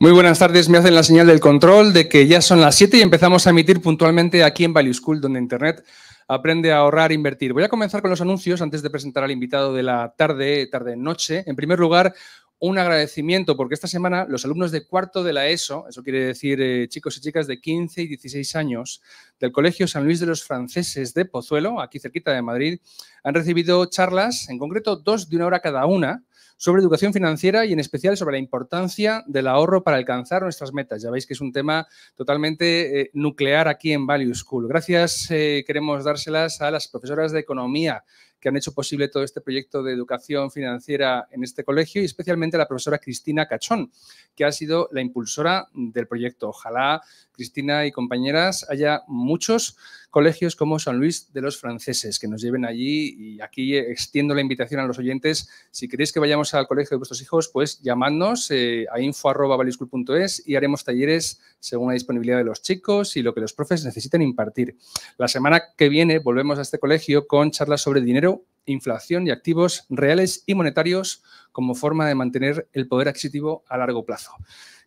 Muy buenas tardes, me hacen la señal del control de que ya son las 7 y empezamos a emitir puntualmente aquí en Value School, donde Internet aprende a ahorrar e invertir. Voy a comenzar con los anuncios antes de presentar al invitado de la tarde, tarde-noche. En primer lugar, un agradecimiento porque esta semana los alumnos de cuarto de la ESO, eso quiere decir eh, chicos y chicas de 15 y 16 años, del Colegio San Luis de los Franceses de Pozuelo, aquí cerquita de Madrid, han recibido charlas, en concreto dos de una hora cada una, sobre educación financiera y en especial sobre la importancia del ahorro para alcanzar nuestras metas. Ya veis que es un tema totalmente eh, nuclear aquí en Value School. Gracias eh, queremos dárselas a las profesoras de economía que han hecho posible todo este proyecto de educación financiera en este colegio y especialmente la profesora Cristina Cachón, que ha sido la impulsora del proyecto. Ojalá, Cristina y compañeras, haya muchos colegios como San Luis de los Franceses que nos lleven allí y aquí extiendo la invitación a los oyentes. Si queréis que vayamos al colegio de vuestros hijos, pues llamadnos eh, a info@valiscul.es y haremos talleres según la disponibilidad de los chicos y lo que los profes necesiten impartir. La semana que viene volvemos a este colegio con charlas sobre dinero, inflación y activos reales y monetarios como forma de mantener el poder adquisitivo a largo plazo.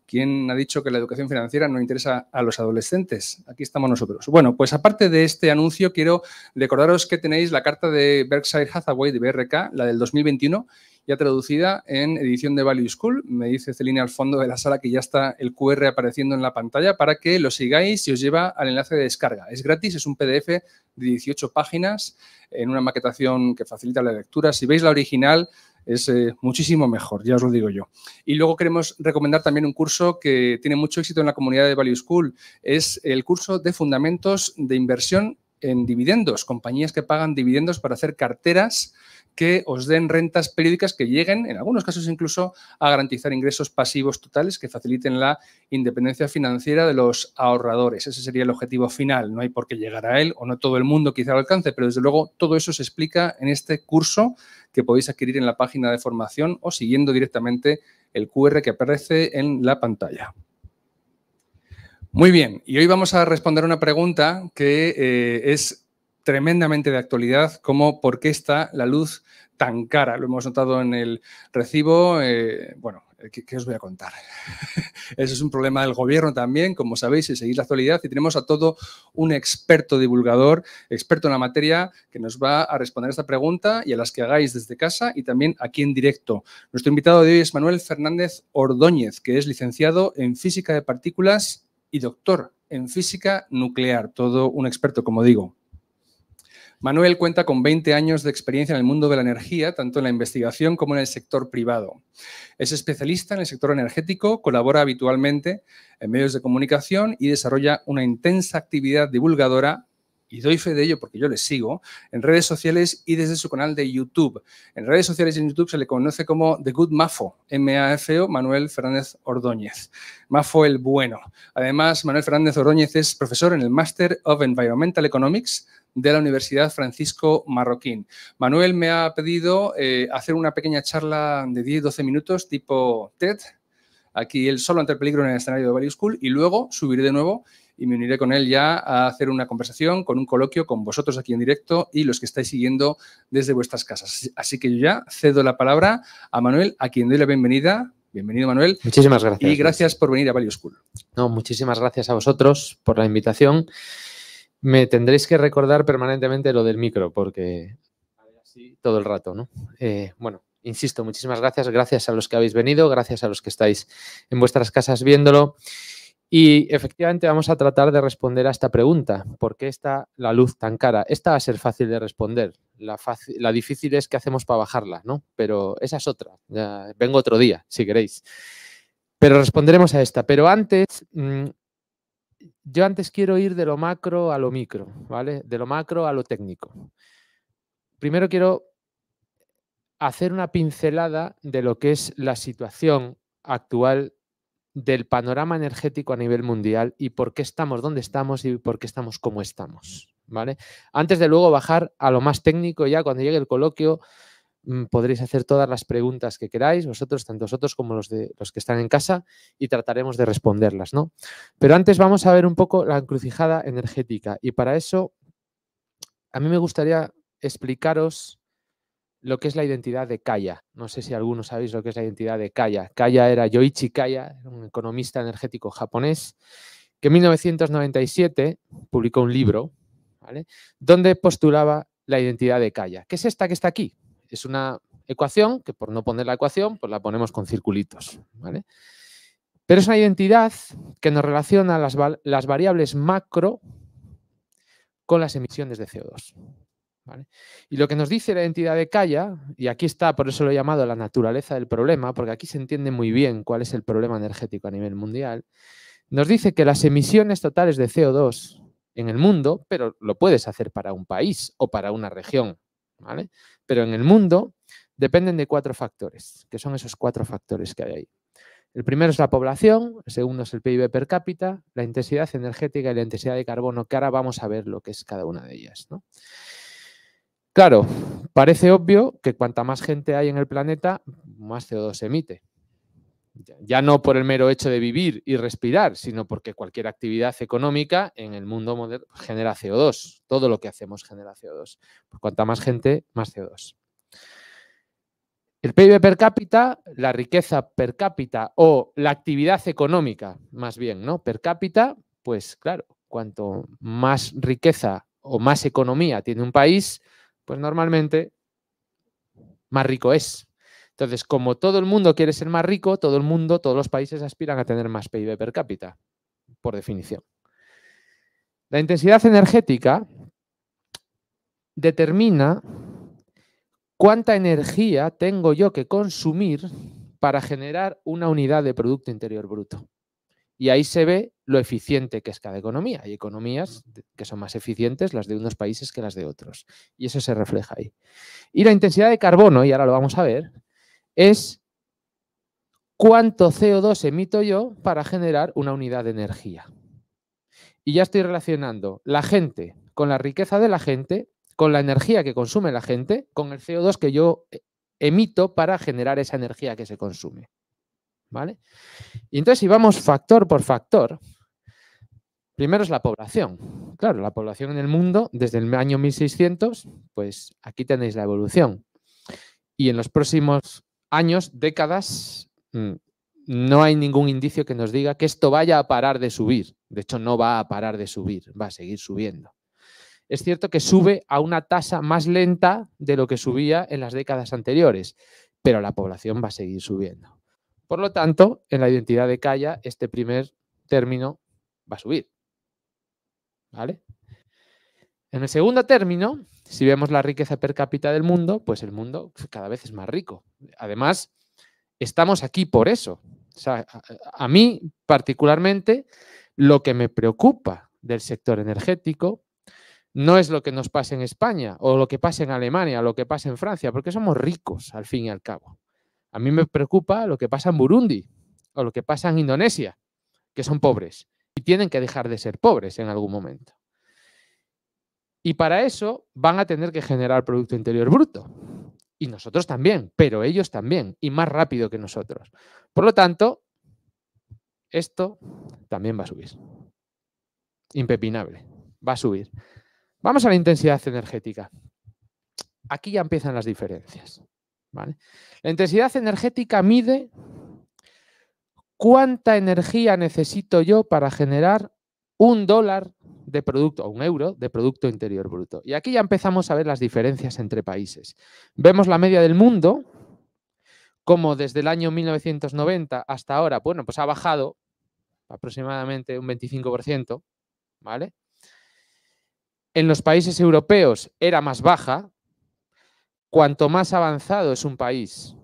¿Quién ha dicho que la educación financiera no interesa a los adolescentes? Aquí estamos nosotros. Bueno, pues aparte de este anuncio, quiero recordaros que tenéis la carta de Berkshire Hathaway de BRK, la del 2021, ya traducida en edición de Value School. Me dice Celine al fondo de la sala que ya está el QR apareciendo en la pantalla para que lo sigáis y os lleva al enlace de descarga. Es gratis, es un PDF de 18 páginas en una maquetación que facilita la lectura. Si veis la original, es eh, muchísimo mejor, ya os lo digo yo. Y luego queremos recomendar también un curso que tiene mucho éxito en la comunidad de Value School, es el curso de fundamentos de inversión en dividendos, compañías que pagan dividendos para hacer carteras que os den rentas periódicas que lleguen, en algunos casos incluso, a garantizar ingresos pasivos totales que faciliten la independencia financiera de los ahorradores. Ese sería el objetivo final. No hay por qué llegar a él o no todo el mundo quizá lo alcance, pero desde luego todo eso se explica en este curso que podéis adquirir en la página de formación o siguiendo directamente el QR que aparece en la pantalla. Muy bien, y hoy vamos a responder una pregunta que eh, es tremendamente de actualidad, como por qué está la luz tan cara. Lo hemos notado en el recibo. Eh, bueno, eh, ¿qué, os voy a contar? Eso es un problema del gobierno también, como sabéis, y seguís la actualidad. Y tenemos a todo un experto divulgador, experto en la materia, que nos va a responder esta pregunta y a las que hagáis desde casa y también aquí en directo. Nuestro invitado de hoy es Manuel Fernández Ordóñez, que es licenciado en Física de Partículas y doctor en física nuclear, todo un experto, como digo. Manuel cuenta con 20 años de experiencia en el mundo de la energía, tanto en la investigación como en el sector privado. Es especialista en el sector energético, colabora habitualmente en medios de comunicación y desarrolla una intensa actividad divulgadora y doy fe de ello porque yo le sigo, en redes sociales y desde su canal de YouTube. En redes sociales y en YouTube se le conoce como The Good Mafo, M-A-F-O, Manuel Fernández Ordóñez. Mafo el bueno. Además, Manuel Fernández Ordóñez es profesor en el Master of Environmental Economics de la Universidad Francisco Marroquín. Manuel me ha pedido eh, hacer una pequeña charla de 10-12 minutos tipo TED, aquí él solo ante el peligro en el escenario de Value School, y luego subir de nuevo y me uniré con él ya a hacer una conversación con un coloquio con vosotros aquí en directo y los que estáis siguiendo desde vuestras casas. Así que yo ya cedo la palabra a Manuel, a quien doy la bienvenida. Bienvenido, Manuel. Muchísimas gracias. Y gracias por venir a Value School. No, muchísimas gracias a vosotros por la invitación. Me tendréis que recordar permanentemente lo del micro, porque todo el rato, ¿no? Eh, bueno, insisto, muchísimas gracias. Gracias a los que habéis venido, gracias a los que estáis en vuestras casas viéndolo. Y efectivamente vamos a tratar de responder a esta pregunta. ¿Por qué está la luz tan cara? Esta va a ser fácil de responder. La, difícil es qué hacemos para bajarla, ¿no? Pero esa es otra. vengo otro día, si queréis. Pero responderemos a esta. Pero antes, mm, yo antes quiero ir de lo macro a lo micro, ¿vale? De lo macro a lo técnico. Primero quiero hacer una pincelada de lo que es la situación actual del panorama energético a nivel mundial y por qué estamos donde estamos y por qué estamos como estamos. ¿vale? Antes de luego bajar a lo más técnico, ya cuando llegue el coloquio, mm, podréis hacer todas las preguntas que queráis, vosotros, tanto vosotros como los, de, los que están en casa, y trataremos de responderlas, ¿no? Pero antes vamos a ver un poco la encrucijada energética. Y para eso, a mí me gustaría explicaros lo que es la identidad de Kaya. No sé si algunos sabéis lo que es la identidad de Kaya. Kaya era Yoichi Kaya, un economista energético japonés, que en 1997 publicó un libro donde postulaba la identidad de Kaya, ¿Qué es esta que está aquí. Es una ecuación que por no poner la ecuación, pues la ponemos con circulitos. Pero es una identidad que nos relaciona las variables macro con las emisiones de CO2. Y lo que nos dice la entidad de Calla, y aquí está, por eso lo he llamado la naturaleza del problema, porque aquí se entiende muy bien cuál es el problema energético a nivel mundial, nos dice que las emisiones totales de CO2 en el mundo, pero lo puedes hacer para un país o para una región, ¿vale? Pero en el mundo dependen de cuatro factores, que son esos cuatro factores que hay ahí. El primero es la población, el segundo es el PIB per cápita, la intensidad energética y la intensidad de carbono, que ahora vamos a ver lo que es cada una de ellas. ¿no? Claro, parece obvio que cuanta más gente hay en el planeta, más CO2 se emite. Ya no por el mero hecho de vivir y respirar, sino porque cualquier actividad económica en el mundo moderno genera CO2. Todo lo que hacemos genera CO2. cuanta más gente, más CO2. El PIB per cápita, la riqueza per cápita o la actividad económica, más bien, ¿no? Per cápita, pues claro, cuanto más riqueza o más economía tiene un país, pues normalmente más rico es. Entonces, como todo el mundo quiere ser más rico, todo el mundo, todos los países aspiran a tener más PIB per cápita, por definición. La intensidad energética determina cuánta energía tengo yo que consumir para generar una unidad de Producto Interior Bruto. Y ahí se ve lo eficiente que es cada economía. Hay economías que son más eficientes las de unos países que las de otros. Y eso se refleja ahí. Y la intensidad de carbono, y ahora lo vamos a ver, es cuánto CO2 emito yo para generar una unidad de energía. Y ya estoy relacionando la gente con la riqueza de la gente, con la energía que consume la gente, con el CO2 que yo eh, emito para generar esa energía que se consume. ¿vale? Y entonces si vamos factor por factor, primero es la población. Claro, la población en el mundo desde el año 1600, pues aquí tenéis la evolución. Y en los próximos años, décadas, mm, no hay ningún indicio que nos diga que esto vaya a parar de subir. De hecho, no va a parar de subir, va a seguir subiendo. Es cierto que sube a una tasa más lenta de lo que subía en las décadas anteriores, pero la población va a seguir subiendo. Por lo tanto, en la identidad de Calla, este primer término va a subir. ¿Vale? En el segundo término, si vemos la riqueza per cápita del mundo, pues el mundo cada vez es más rico. Además, estamos aquí por eso. a, mí particularmente, lo que me preocupa del sector energético no es lo que nos pasa en España o lo que pasa en Alemania o lo que pasa en Francia, porque somos ricos al fin y al cabo. A mí me preocupa lo que pasa en Burundi o lo que pasa en Indonesia, que son pobres y tienen que dejar de ser pobres en algún momento. Y para eso van a tener que generar Producto Interior Bruto. Y nosotros también, pero ellos también, y más rápido que nosotros. Por lo tanto, esto también va a subir. Impepinable, va a subir. Vamos a la intensidad energética. Aquí ya empiezan las diferencias. La intensidad energética mide cuánta energía necesito yo para generar un dólar de producto o un euro de Producto Interior Bruto. Y aquí ya empezamos a ver las diferencias entre países. Vemos la media del mundo, como desde el año 1990 hasta ahora, bueno, pues ha bajado aproximadamente un 25%, ¿vale? En los países europeos era más baja, Cuanto más avanzado es un país,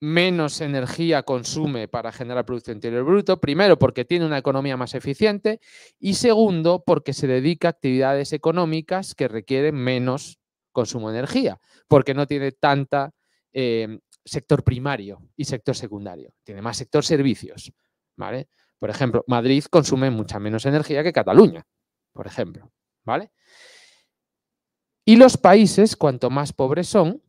menos energía consume para generar producción Interior Bruto, primero porque tiene una economía más eficiente y segundo porque se dedica a actividades económicas que requieren menos consumo de energía, porque no tiene tanta eh, sector primario y sector secundario, tiene más sector servicios, ¿vale? Por ejemplo, Madrid consume mucha menos energía que Cataluña, por ejemplo, ¿vale? Y los países, cuanto más pobres son,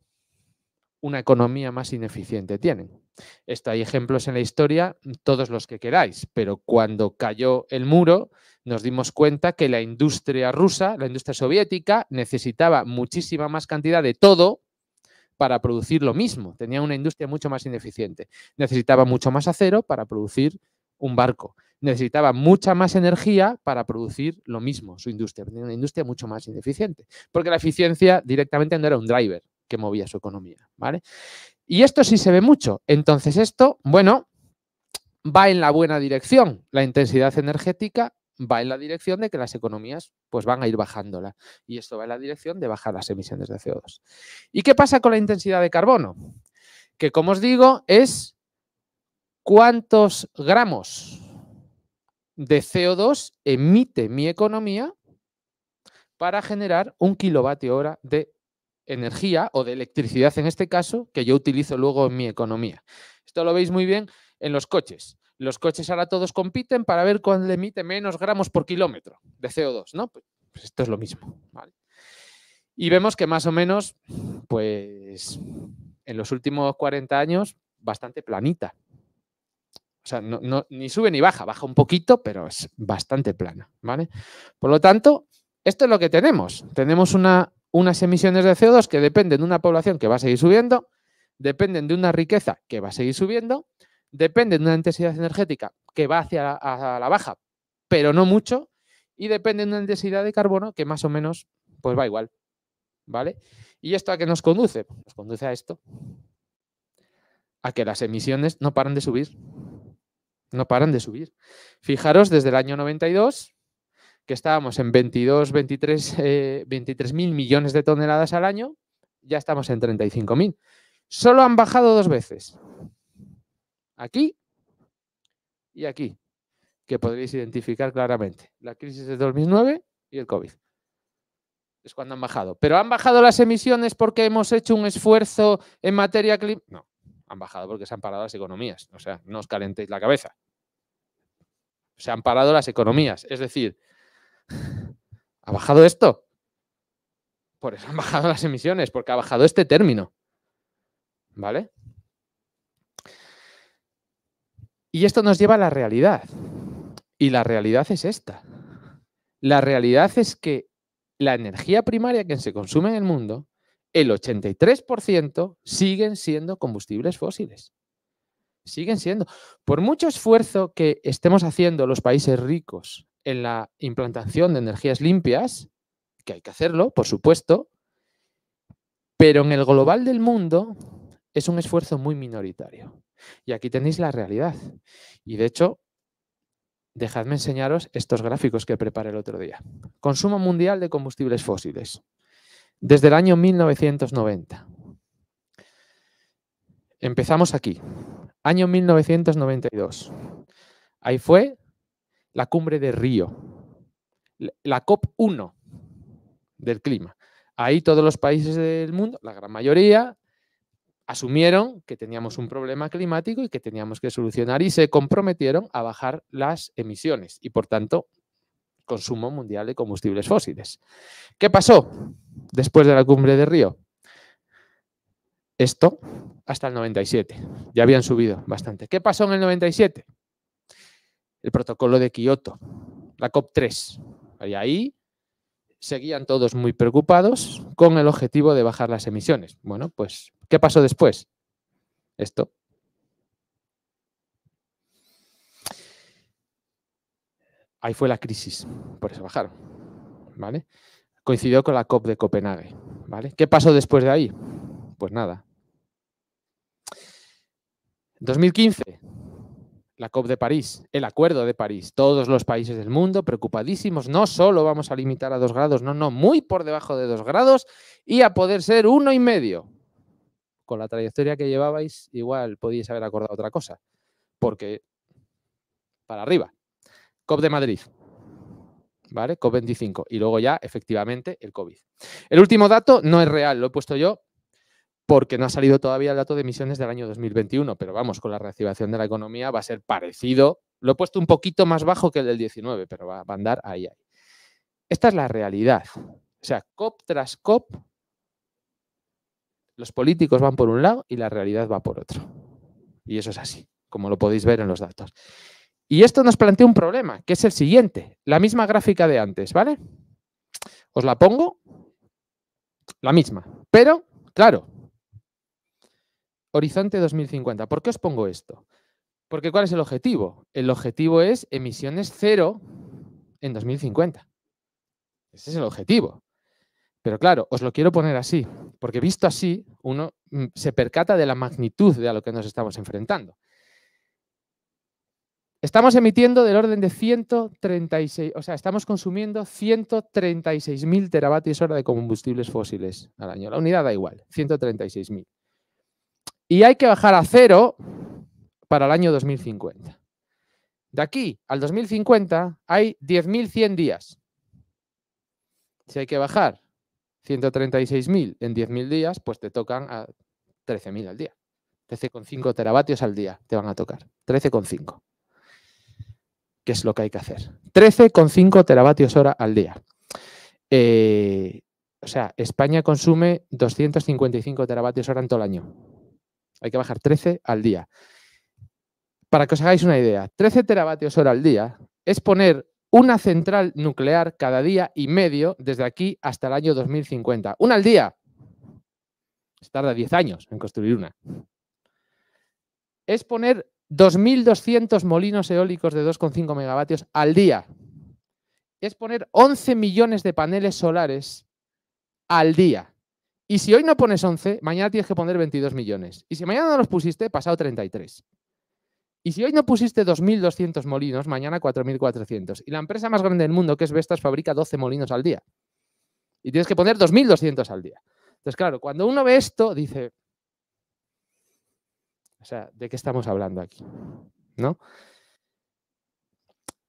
una economía más ineficiente tienen. Esto hay ejemplos en la historia, todos los que queráis, pero cuando cayó el muro nos dimos cuenta que la industria rusa, la industria soviética, necesitaba muchísima más cantidad de todo para producir lo mismo. Tenía una industria mucho más ineficiente. Necesitaba mucho más acero para producir un barco necesitaba mucha más energía para producir lo mismo, su industria, una industria mucho más ineficiente, porque la eficiencia directamente no era un driver que movía su economía, ¿vale? Y esto sí se ve mucho. Entonces esto, bueno, va en la buena dirección. La intensidad energética va en la dirección de que las economías pues van a ir bajándola y esto va en la dirección de bajar las emisiones de CO2. ¿Y qué pasa con la intensidad de carbono? Que como os digo es cuántos gramos de CO2 emite mi economía para generar un kilovatio hora de energía o de electricidad en este caso que yo utilizo luego en mi economía. Esto lo veis muy bien en los coches. Los coches ahora todos compiten para ver cuál emite menos gramos por kilómetro de CO2, ¿no? Pues, pues esto es lo mismo. Y vemos que más o menos, pues en los últimos 40 años, bastante planita o sea, no, ni sube ni baja, baja un poquito, pero es bastante plana, ¿vale? Por lo tanto, esto es lo que tenemos. Tenemos unas emisiones de CO2 que dependen de una población que va a seguir subiendo, dependen de una riqueza que va a seguir subiendo, dependen de una intensidad energética que va hacia la, baja, pero no mucho, y dependen de una intensidad de carbono que más o menos pues va igual, ¿vale? ¿Y esto a qué nos conduce? Nos conduce a esto, a que las emisiones no paran de subir. No paran de subir. Fijaros, desde el año 92, que estábamos en 22, 23 eh, mil millones de toneladas al año, ya estamos en 35 mil. Solo han bajado dos veces. Aquí y aquí, que podréis identificar claramente. La crisis de 2009 y el COVID. Es cuando han bajado. ¿Pero han bajado las emisiones porque hemos hecho un esfuerzo en materia climática? No. Han bajado porque se han parado las economías. O sea, no os calentéis la cabeza. Se han parado las economías. Es decir, ¿ha bajado esto? Por eso han bajado las emisiones, porque ha bajado este término. ¿Vale? Y esto nos lleva a la realidad. Y la realidad es esta. La realidad es que la energía primaria que se consume en el mundo el 83% siguen siendo combustibles fósiles. Siguen siendo. Por mucho esfuerzo que estemos haciendo los países ricos en la implantación de energías limpias, que hay que hacerlo, por supuesto, pero en el global del mundo es un esfuerzo muy minoritario. Y aquí tenéis la realidad. Y de hecho, dejadme enseñaros estos gráficos que preparé el otro día. Consumo mundial de combustibles fósiles desde el año 1990. Empezamos aquí, año 1992. Ahí fue la cumbre de Río, la COP1 del clima. Ahí todos los países del mundo, la gran mayoría, asumieron que teníamos un problema climático y que teníamos que solucionar y se comprometieron a bajar las emisiones y, por tanto, consumo mundial de combustibles fósiles. ¿Qué pasó después de la cumbre de Río? Esto hasta el 97. Ya habían subido bastante. ¿Qué pasó en el 97? El protocolo de Kioto, la COP3. Y ahí seguían todos muy preocupados con el objetivo de bajar las emisiones. Bueno, pues, ¿qué pasó después? Esto, Ahí fue la crisis, por eso bajaron. ¿Vale? Coincidió con la COP de Copenhague. ¿Vale? ¿Qué pasó después de ahí? Pues nada. 2015, la COP de París, el Acuerdo de París. Todos los países del mundo preocupadísimos. No solo vamos a limitar a dos grados, no, no, muy por debajo de dos grados y a poder ser uno y medio. Con la trayectoria que llevabais, igual podíais haber acordado otra cosa, porque para arriba. COP de Madrid. ¿Vale? COP25. Y luego ya, efectivamente, el COVID. El último dato no es real, lo he puesto yo porque no ha salido todavía el dato de emisiones del año 2021, pero vamos, con la reactivación de la economía va a ser parecido. Lo he puesto un poquito más bajo que el del 19, pero va, a andar ahí, ahí. Esta es la realidad. O sea, COP tras COP, los políticos van por un lado y la realidad va por otro. Y eso es así, como lo podéis ver en los datos. Y esto nos plantea un problema, que es el siguiente, la misma gráfica de antes, ¿vale? Os la pongo, la misma, pero, claro, horizonte 2050. ¿Por qué os pongo esto? Porque ¿cuál es el objetivo? El objetivo es emisiones cero en 2050. Ese es el objetivo. Pero claro, os lo quiero poner así, porque visto así, uno mm, se percata de la magnitud de a lo que nos estamos enfrentando. Estamos emitiendo del orden de 136, o sea, estamos consumiendo 136.000 teravatios hora de combustibles fósiles al año. La unidad da igual, 136.000. Y hay que bajar a cero para el año 2050. De aquí al 2050 hay 10.100 días. Si hay que bajar 136.000 en 10.000 días, pues te tocan a 13.000 al día. 13,5 teravatios al día te van a tocar. 13,5. ¿Qué es lo que hay que hacer. 13,5 teravatios hora al día. Eh, o sea, España consume 255 teravatios hora en todo el año. Hay que bajar 13 al día. Para que os hagáis una idea, 13 teravatios hora al día es poner una central nuclear cada día y medio desde aquí hasta el año 2050. Una al día. tarda 10 años en construir una. Es poner 2.200 molinos eólicos de 2,5 megavatios al día. Es poner 11 millones de paneles solares al día. Y si hoy no pones 11, mañana tienes que poner 22 millones. Y si mañana no los pusiste, pasado 33. Y si hoy no pusiste 2.200 molinos, mañana 4.400. Y la empresa más grande del mundo, que es Vestas, fabrica 12 molinos al día. Y tienes que poner 2.200 al día. Entonces, claro, cuando uno ve esto, dice, o sea, ¿de qué estamos hablando aquí? ¿No?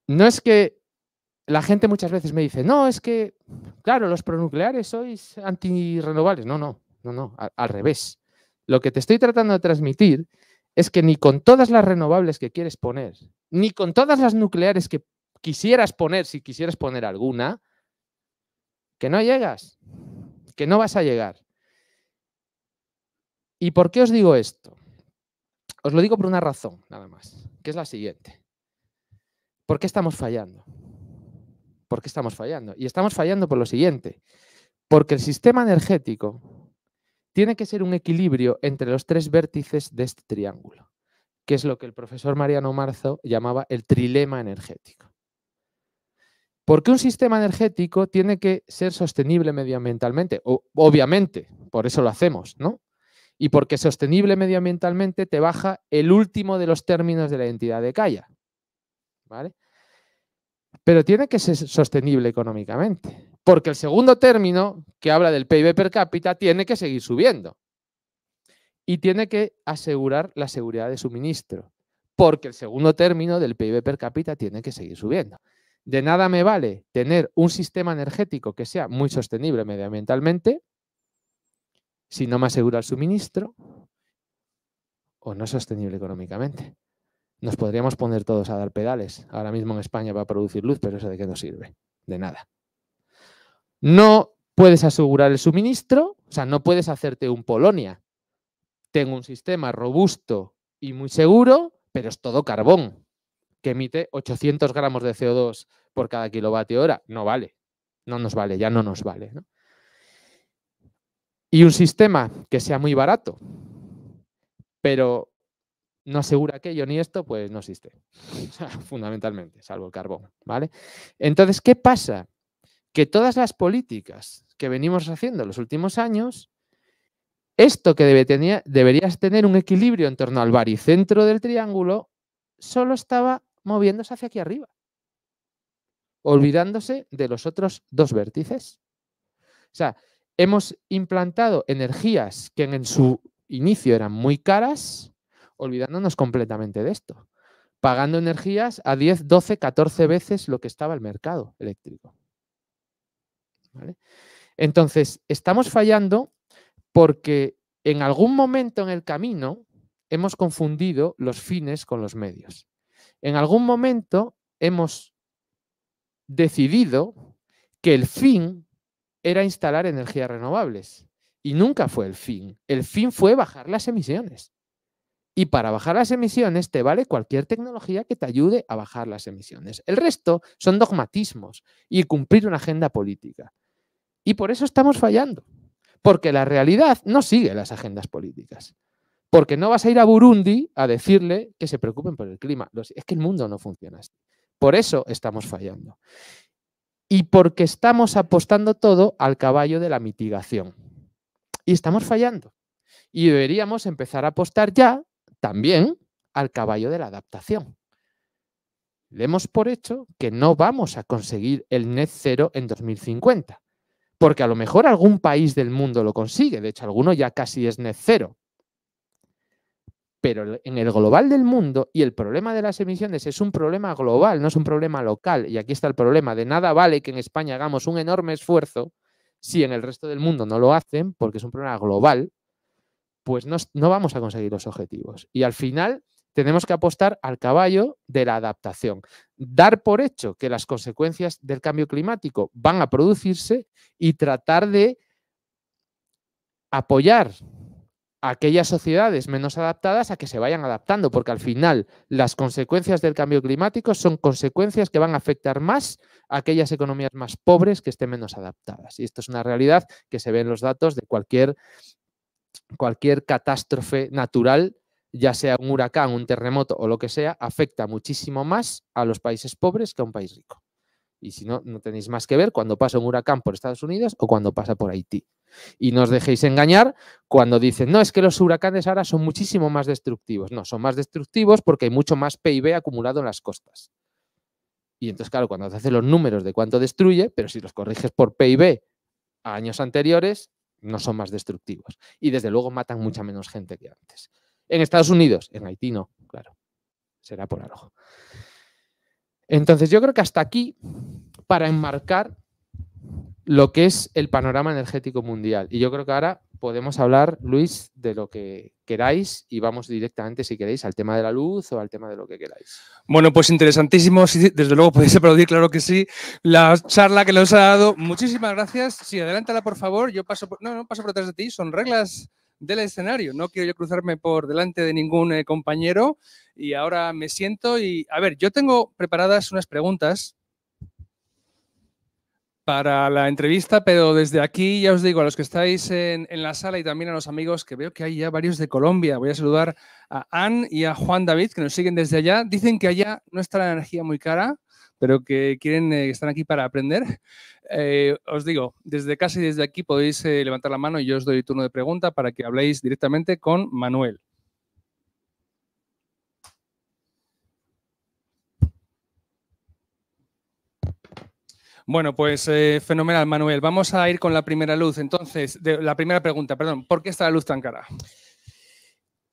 No es que la gente muchas veces me dice, no, es que, claro, los pronucleares sois antirrenovables. No, no, no, no, al revés. Lo que te estoy tratando de transmitir es que ni con todas las renovables que quieres poner, ni con todas las nucleares que quisieras poner, si quisieras poner alguna, que no llegas, que no vas a llegar. ¿Y por qué os digo esto? Os lo digo por una razón, nada más, que es la siguiente. ¿Por qué estamos fallando? ¿Por qué estamos fallando? Y estamos fallando por lo siguiente. Porque el sistema energético tiene que ser un equilibrio entre los tres vértices de este triángulo, que es lo que el profesor Mariano Marzo llamaba el trilema energético. Porque un sistema energético tiene que ser sostenible medioambientalmente, obviamente, por eso lo hacemos, ¿no? y porque sostenible medioambientalmente te baja el último de los términos de la entidad de Calla. ¿Vale? Pero tiene que ser sostenible económicamente, porque el segundo término, que habla del PIB per cápita, tiene que seguir subiendo y tiene que asegurar la seguridad de suministro, porque el segundo término del PIB per cápita tiene que seguir subiendo. De nada me vale tener un sistema energético que sea muy sostenible medioambientalmente, si no me asegura el suministro o no es sostenible económicamente. Nos podríamos poner todos a dar pedales ahora mismo en España va a producir luz, pero eso de qué nos sirve? De nada. No puedes asegurar el suministro, o sea, no puedes hacerte un Polonia. Tengo un sistema robusto y muy seguro, pero es todo carbón, que emite 800 gramos de CO2 por cada kilovatio hora. No vale, no nos vale, ya no nos vale. ¿no? Y un sistema que sea muy barato, pero no asegura aquello ni esto, pues no existe, fundamentalmente, salvo el carbón, ¿vale? Entonces, ¿qué pasa? Que todas las políticas que venimos haciendo en los últimos años, esto que debe deberías tener un equilibrio en torno al baricentro del triángulo, solo estaba moviéndose hacia aquí arriba, olvidándose de los otros dos vértices. O sea, Hemos implantado energías que en su inicio eran muy caras, olvidándonos completamente de esto, pagando energías a 10, 12, 14 veces lo que estaba el mercado eléctrico. Entonces, estamos fallando porque en algún momento en el camino hemos confundido los fines con los medios. En algún momento hemos decidido que el fin era instalar energías renovables. Y nunca fue el fin. El fin fue bajar las emisiones. Y para bajar las emisiones te vale cualquier tecnología que te ayude a bajar las emisiones. El resto son dogmatismos y cumplir una agenda política. Y por eso estamos fallando. Porque la realidad no sigue las agendas políticas. Porque no vas a ir a Burundi a decirle que se preocupen por el clima. Es que el mundo no funciona así. Por eso estamos fallando y porque estamos apostando todo al caballo de la mitigación. Y estamos fallando. Y deberíamos empezar a apostar ya también al caballo de la adaptación. Demos por hecho que no vamos a conseguir el net cero en 2050, porque a lo mejor algún país del mundo lo consigue, de hecho alguno ya casi es net cero, pero en el global del mundo, y el problema de las emisiones es un problema global, no es un problema local, y aquí está el problema, de nada vale que en España hagamos un enorme esfuerzo si en el resto del mundo no lo hacen, porque es un problema global, pues no, vamos a conseguir los objetivos. Y al final tenemos que apostar al caballo de la adaptación, dar por hecho que las consecuencias del cambio climático van a producirse y tratar de apoyar aquellas sociedades menos adaptadas a que se vayan adaptando, porque al final las consecuencias del cambio climático son consecuencias que van a afectar más a aquellas economías más pobres que estén menos adaptadas. Y esto es una realidad que se ve en los datos de cualquier, cualquier catástrofe natural, ya sea un huracán, un terremoto o lo que sea, afecta muchísimo más a los países pobres que a un país rico. Y si no, no tenéis más que ver cuando pasa un huracán por Estados Unidos o cuando pasa por Haití. Y no os dejéis engañar cuando dicen, no, es que los huracanes ahora son muchísimo más destructivos. No, son más destructivos porque hay mucho más PIB acumulado en las costas. Y entonces, claro, cuando te haces los números de cuánto destruye, pero si los corriges por PIB a años anteriores, no son más destructivos. Y desde luego matan mucha menos gente que antes. En Estados Unidos, en Haití no, claro. Será por algo. Entonces, yo creo que hasta aquí, para enmarcar lo que es el panorama energético mundial. Y yo creo que ahora podemos hablar, Luis, de lo que queráis y vamos directamente, si queréis, al tema de la luz o al tema de lo que queráis. Bueno, pues interesantísimo. desde luego podéis aplaudir, claro que sí, la charla que nos ha dado. Muchísimas gracias. Sí, adelántala, por favor. Yo paso por... No, no, paso por detrás de ti. Son reglas del escenario. No quiero yo cruzarme por delante de ningún eh, compañero y ahora me siento y, a ver, yo tengo preparadas unas preguntas para la entrevista, pero desde aquí ya os digo a los que estáis en, en, la sala y también a los amigos que veo que hay ya varios de Colombia. Voy a saludar a Ann y a Juan David que nos siguen desde allá. Dicen que allá no está la energía muy cara pero que quieren, eh, estar están aquí para aprender. Eh, os digo, desde casi desde aquí podéis eh, levantar la mano y yo os doy turno de pregunta para que habléis directamente con Manuel. Bueno, pues fenomenal, Manuel. Vamos a ir con la primera luz. Entonces, la primera pregunta, perdón, ¿por qué está la luz tan cara?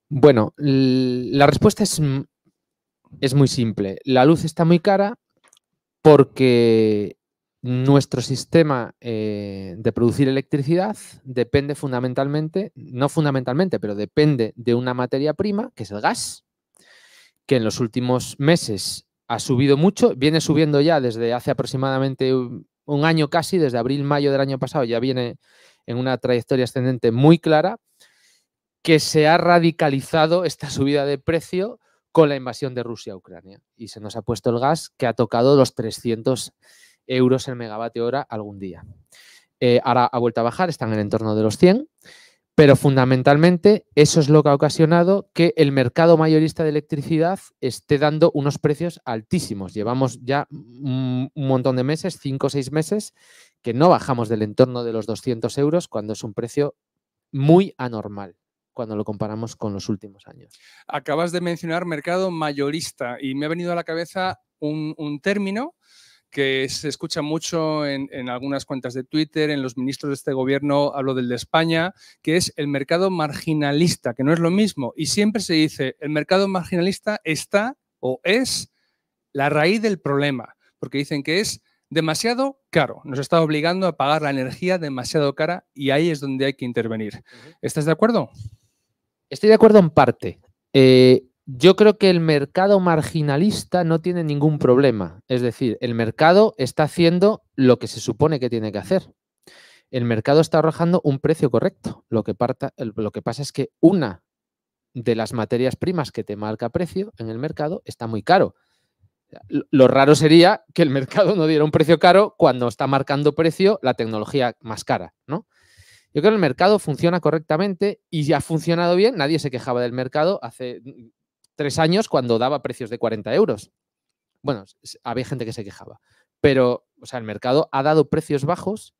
Bueno, la respuesta es, mm, es muy simple. La luz está muy cara porque nuestro sistema eh, de producir electricidad depende fundamentalmente, no fundamentalmente, pero depende de una materia prima, que es el gas, que en los últimos meses ha subido mucho, viene subiendo ya desde hace aproximadamente un año casi, desde abril, mayo del año pasado, ya viene en una trayectoria ascendente muy clara, que se ha radicalizado esta subida de precio con la invasión de Rusia a Ucrania. Y se nos ha puesto el gas que ha tocado los 300 euros el megavatio hora algún día. Eh, ahora ha vuelto a bajar, están en el entorno de los 100, pero fundamentalmente eso es lo que ha ocasionado que el mercado mayorista de electricidad esté dando unos precios altísimos. Llevamos ya un montón de meses, 5 o 6 meses, que no bajamos del entorno de los 200 euros cuando es un precio muy anormal cuando lo comparamos con los últimos años. Acabas de mencionar mercado mayorista y me ha venido a la cabeza un, término que se escucha mucho en, algunas cuentas de Twitter, en los ministros de este gobierno, hablo del de España, que es el mercado marginalista, que no es lo mismo. Y siempre se dice, el mercado marginalista está o es la raíz del problema, porque dicen que es demasiado caro, nos está obligando a pagar la energía demasiado cara y ahí es donde hay que intervenir. ¿Estás de acuerdo? Estoy de acuerdo en parte. Eh, yo creo que el mercado marginalista no tiene ningún problema. Es decir, el mercado está haciendo lo que se supone que tiene que hacer. El mercado está arrojando un precio correcto. Lo que, lo que pasa es que una de las materias primas que te marca precio en el mercado está muy caro. Lo raro sería que el mercado no diera un precio caro cuando está marcando precio la tecnología más cara, ¿no? Yo creo que el mercado funciona correctamente y ya ha funcionado bien. Nadie se quejaba del mercado hace mm, tres años cuando daba precios de 40 euros. Bueno, había gente que se quejaba, pero o sea, el mercado ha dado precios bajos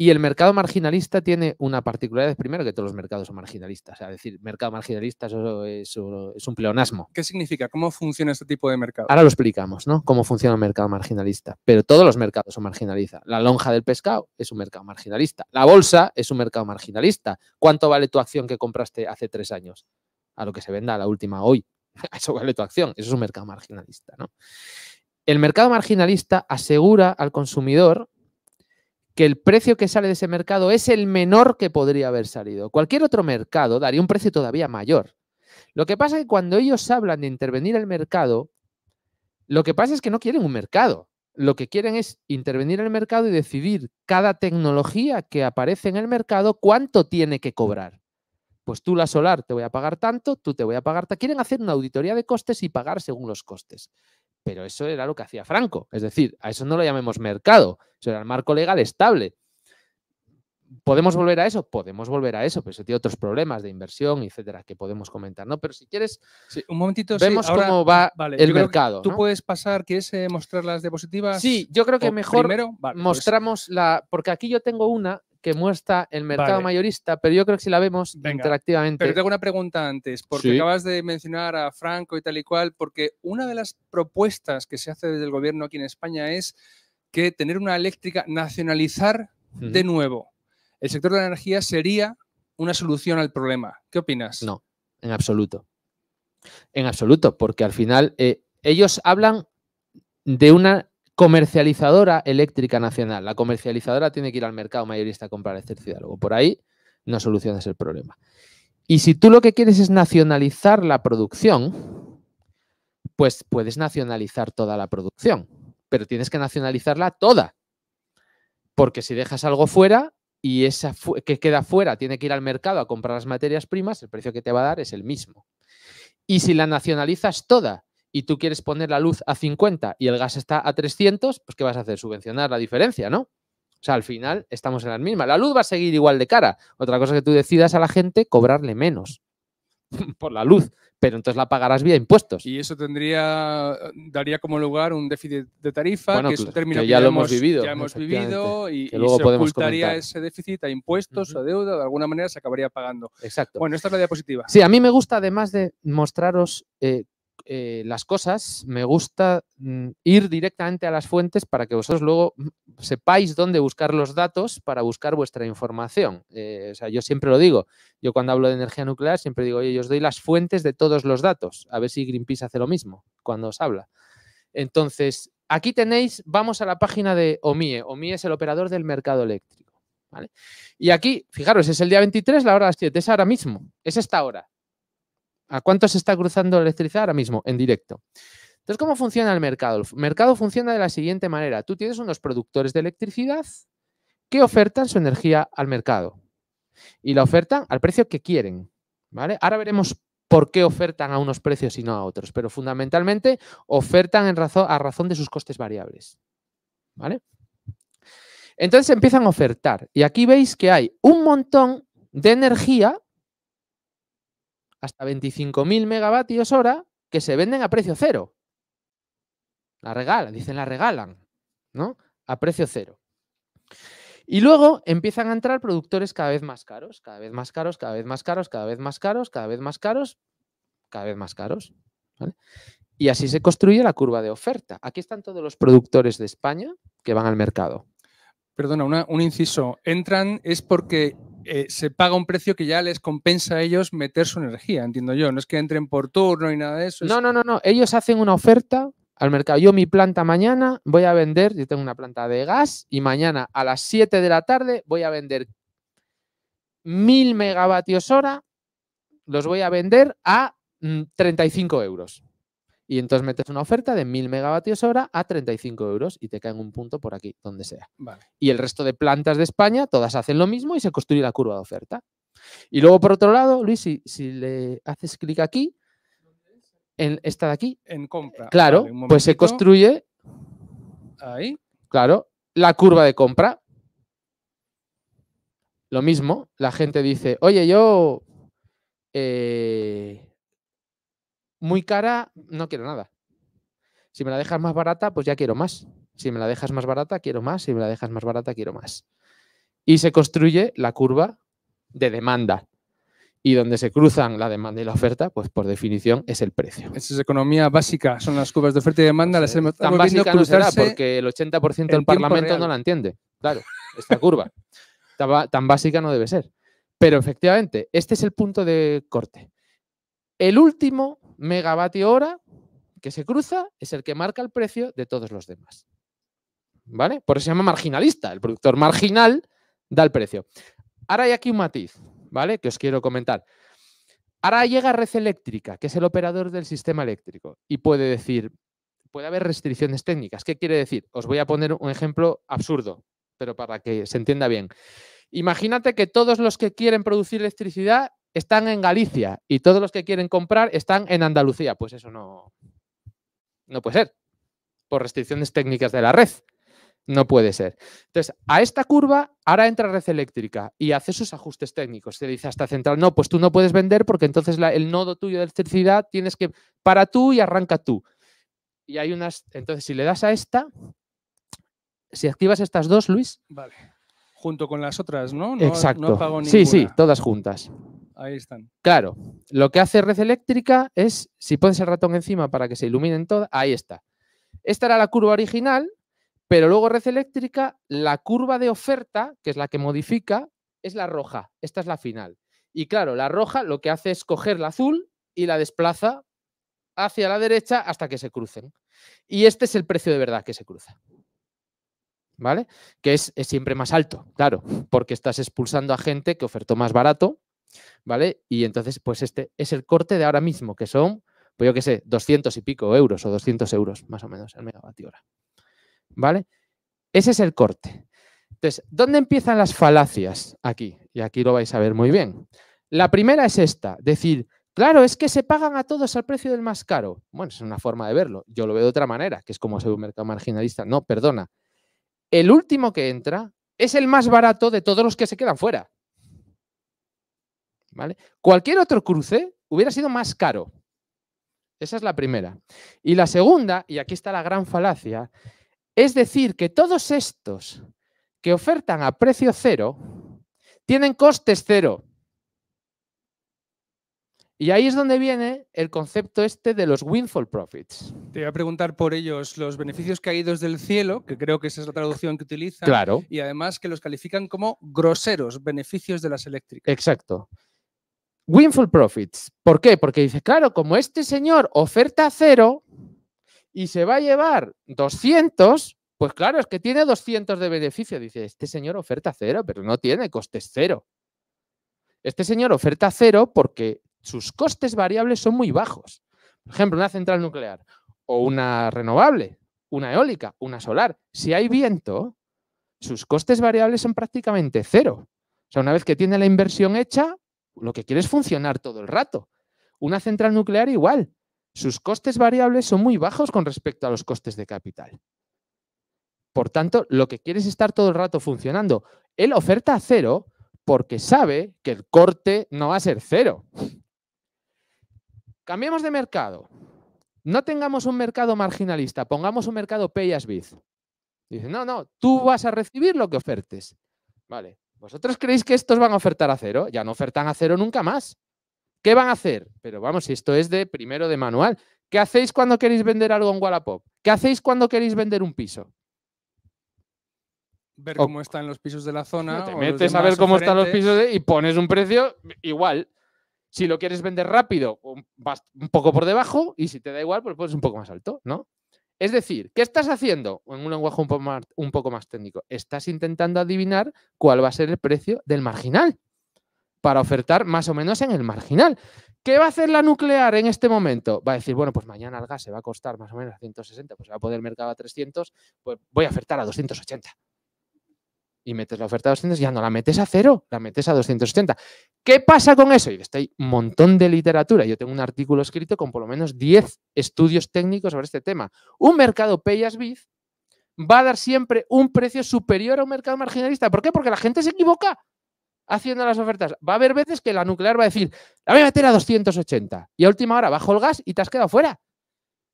y el mercado marginalista tiene una particularidad, primero, que todos los mercados son marginalistas. Es sea, decir mercado marginalista es, un pleonasmo. ¿Qué significa? ¿Cómo funciona este tipo de mercado? Ahora lo explicamos, ¿no? Cómo funciona el mercado marginalista. Pero todos los mercados son marginalistas. La lonja del pescado es un mercado marginalista. La bolsa es un mercado marginalista. ¿Cuánto vale tu acción que compraste hace tres años? A lo que se venda la última hoy. eso vale tu acción. Eso es un mercado marginalista, ¿no? El mercado marginalista asegura al consumidor que el precio que sale de ese mercado es el menor que podría haber salido. Cualquier otro mercado daría un precio todavía mayor. Lo que pasa es que cuando ellos hablan de intervenir el mercado, lo que pasa es que no quieren un mercado. Lo que quieren es intervenir el mercado y decidir cada tecnología que aparece en el mercado cuánto tiene que cobrar. Pues tú la solar te voy a pagar tanto, tú te voy a pagar. Quieren hacer una auditoría de costes y pagar según los costes pero eso era lo que hacía Franco. Es decir, a eso no lo llamemos mercado, eso era el marco legal estable. ¿Podemos volver a eso? Podemos volver a eso, pero eso tiene otros problemas de inversión, etcétera, que podemos comentar, ¿no? Pero si quieres, un momentito, vemos cómo va el mercado. Tú puedes pasar, ¿quieres eh, mostrar las diapositivas? Sí, yo creo que mejor pues mostramos la. Porque aquí yo tengo una que muestra el mercado mayorista, pero yo creo que si la vemos interactivamente. Pero tengo una pregunta antes, porque acabas de mencionar a Franco y tal y cual, porque una de las propuestas que se hace desde el gobierno aquí en España es que tener una eléctrica, nacionalizar de nuevo el sector de la energía sería una solución al problema. ¿Qué opinas? No, en absoluto. En absoluto, porque al final eh, ellos hablan de una comercializadora eléctrica nacional. La comercializadora tiene que ir al mercado mayorista a comprar electricidad. Luego, por ahí no solucionas el problema. Y si tú lo que quieres es nacionalizar la producción, pues puedes nacionalizar toda la producción, pero tienes que nacionalizarla toda. Porque si dejas algo fuera y esa que queda fuera tiene que ir al mercado a comprar las materias primas, el precio que te va a dar es el mismo. Y si la nacionalizas toda y tú quieres poner la luz a 50 y el gas está a 300, pues ¿qué vas a hacer? Subvencionar la diferencia, ¿no? O sea, al final estamos en la misma La luz va a seguir igual de cara. Otra cosa que tú decidas a la gente, cobrarle menos por la luz, pero entonces la pagarás vía impuestos. Y eso tendría, eh, daría como lugar un déficit de tarifa, que es término ya, lo hemos vivido. Ya hemos vivido y, luego se ocultaría ese déficit a impuestos o deuda, de alguna manera se acabaría pagando. Exacto. Bueno, esta es la diapositiva. Sí, a mí me gusta además de mostraros eh, eh, las cosas, me gusta mm, ir directamente a las fuentes para que vosotros luego mm, sepáis dónde buscar los datos para buscar vuestra información. Eh, o sea, yo siempre lo digo, yo cuando hablo de energía nuclear siempre digo, oye, yo os doy las fuentes de todos los datos, a ver si Greenpeace hace lo mismo cuando os habla. Entonces, aquí tenéis, vamos a la página de OMIE. OMIE es el operador del mercado eléctrico. ¿vale? Y aquí, fijaros, es el día 23, la hora de las 7, es ahora mismo, es esta hora. ¿A cuánto se está cruzando electricidad ahora mismo? En directo. Entonces, ¿cómo funciona el mercado? El mercado funciona de la siguiente manera. Tú tienes unos productores de electricidad que ofertan su energía al mercado y la ofertan al precio que quieren. ¿vale? Ahora veremos por qué ofertan a unos precios y no a otros, pero fundamentalmente ofertan a razón de sus costes variables. ¿vale? Entonces empiezan a ofertar y aquí veis que hay un montón de energía hasta 25.000 megavatios hora que se venden a precio cero. La regalan, dicen la regalan, ¿no? A precio cero. Y luego empiezan a entrar productores cada vez más caros, cada vez más caros, cada vez más caros, cada vez más caros, cada vez más caros, cada vez más caros. Y así se construye la curva de oferta. Aquí están todos los productores de España que van al mercado. Perdona, un inciso. Entran es porque eh, se paga un precio que ya les compensa a ellos meter su energía, entiendo yo. No es que entren por turno y nada de eso. No, no, no, no. Ellos hacen una oferta al mercado. Yo mi planta mañana voy a vender, yo tengo una planta de gas y mañana a las 7 de la tarde voy a vender mil megavatios hora, los voy a vender a 35 mm, euros. Y entonces metes una oferta de 1000 megavatios hora a 35 euros y te caen un punto por aquí, donde sea. Y el resto de plantas de España, todas hacen lo mismo y se construye la curva de oferta. Y luego, por otro lado, Luis, si, le haces clic aquí, en esta de aquí. En compra. Claro, pues se construye. Ahí. Claro, la curva de compra. Lo mismo, la gente dice, oye, yo. Eh, muy cara, no quiero nada. Si me la dejas más barata, pues ya quiero más. Si me la dejas más barata, quiero más. Si me la dejas más barata, quiero más. Y se construye la curva de demanda. Y donde se cruzan la demanda y la oferta, pues por definición es el precio. Esa es economía básica, son las curvas de oferta y demanda. tan básica no será porque el 80% del Parlamento no la entiende. Claro, esta curva. tan básica no debe ser. Pero efectivamente, este es el punto de corte. El último megavatio hora que se cruza es el que marca el precio de todos los demás. ¿Vale? Por eso se llama marginalista. El productor marginal da el precio. Ahora hay aquí un matiz, ¿vale? Que os quiero comentar. Ahora llega Red Eléctrica, que es el operador del sistema eléctrico, y puede decir, puede haber restricciones técnicas. ¿Qué quiere decir? Os voy a poner un ejemplo absurdo, pero para que se entienda bien. Imagínate que todos los que quieren producir electricidad están en Galicia y todos los que quieren comprar están en Andalucía. Pues eso no, no puede ser, por restricciones técnicas de la red. No puede ser. Entonces, a esta curva ahora entra red eléctrica y hace sus ajustes técnicos. Se dice hasta central, no, pues tú no puedes vender porque entonces el nodo tuyo de electricidad tienes que para tú y arranca tú. Y hay unas, entonces si le das a esta, si activas estas dos, Luis. Vale. Junto con las otras, ¿no? no Exacto. sí, sí, todas juntas ahí están. Claro, lo que hace red eléctrica es, si pones el ratón encima para que se iluminen todas, ahí está. Esta era la curva original, pero luego red eléctrica, la curva de oferta, que es la que modifica, es la roja, esta es la final. Y claro, la roja lo que hace es coger la azul y la desplaza hacia la derecha hasta que se crucen. Y este es el precio de verdad que se cruza. ¿Vale? Que es, es siempre más alto, claro, porque estás expulsando a gente que ofertó más barato ¿Vale? Y entonces, pues este es el corte de ahora mismo, que son, pues yo qué sé, 200 y pico euros o 200 euros más o menos el megavatio hora. ¿Vale? Ese es el corte. Entonces, ¿dónde empiezan las falacias? Aquí, y aquí lo vais a ver muy bien. La primera es esta, decir, claro, es que se pagan a todos al precio del más caro. Bueno, es una forma de verlo. Yo lo veo de otra manera, que es como ser un mercado marginalista. No, perdona. El último que entra es el más barato de todos los que se quedan fuera. Cualquier otro cruce hubiera sido más caro. Esa es la primera. Y la segunda, y aquí está la gran falacia, es decir que todos estos que ofertan a precio cero tienen costes cero. Y ahí es donde viene el concepto este de los windfall profits. Te voy a preguntar por ellos los beneficios caídos del cielo, que creo que esa es la traducción que utilizan. Claro. Y además que los califican como groseros beneficios de las eléctricas. Exacto. Winful Profits. ¿Por qué? Porque dice, claro, como este señor oferta cero y se va a llevar 200, pues claro, es que tiene 200 de beneficio. Dice, este señor oferta cero, pero no tiene costes cero. Este señor oferta cero porque sus costes variables son muy bajos. Por ejemplo, una central nuclear o una renovable, una eólica, una solar. Si hay viento, sus costes variables son prácticamente cero. O sea, una vez que tiene la inversión hecha, lo que quiere es funcionar todo el rato. Una central nuclear igual. Sus costes variables son muy bajos con respecto a los costes de capital. Por tanto, lo que quiere es estar todo el rato funcionando. Él oferta cero porque sabe que el corte no va a ser cero. Cambiemos de mercado. No tengamos un mercado marginalista, pongamos un mercado pay as bid. Dice, no, no, tú vas a recibir lo que ofertes. Vale, ¿Vosotros creéis que estos van a ofertar a cero? Ya no ofertan a cero nunca más. ¿Qué van a hacer? Pero vamos, si esto es de primero de manual. ¿Qué hacéis cuando queréis vender algo en Wallapop? ¿Qué hacéis cuando queréis vender un piso? Ver cómo están los pisos de la zona. te metes a ver cómo están los pisos y pones un precio igual. Si lo quieres vender rápido, vas un poco por debajo y si te da igual, pues pones un poco más alto, ¿no? Es decir, ¿qué estás haciendo? En un lenguaje un poco, más, técnico, estás intentando adivinar cuál va a ser el precio del marginal para ofertar más o menos en el marginal. ¿Qué va a hacer la nuclear en este momento? Va a decir, bueno, pues mañana el gas se va a costar más o menos a 160, pues se va a poder mercado a 300, pues voy a ofertar a 280 y metes la oferta a 200, ya no la metes a cero, la metes a 280. ¿Qué pasa con eso? Y estoy un montón de literatura. Yo tengo un artículo escrito con por lo menos 10 estudios técnicos sobre este tema. Un mercado pay as bid va a dar siempre un precio superior a un mercado marginalista. ¿Por qué? Porque la gente se equivoca haciendo las ofertas. Va a haber veces que la nuclear va a decir, la voy a meter a 280 y a última hora bajo el gas y te has quedado fuera.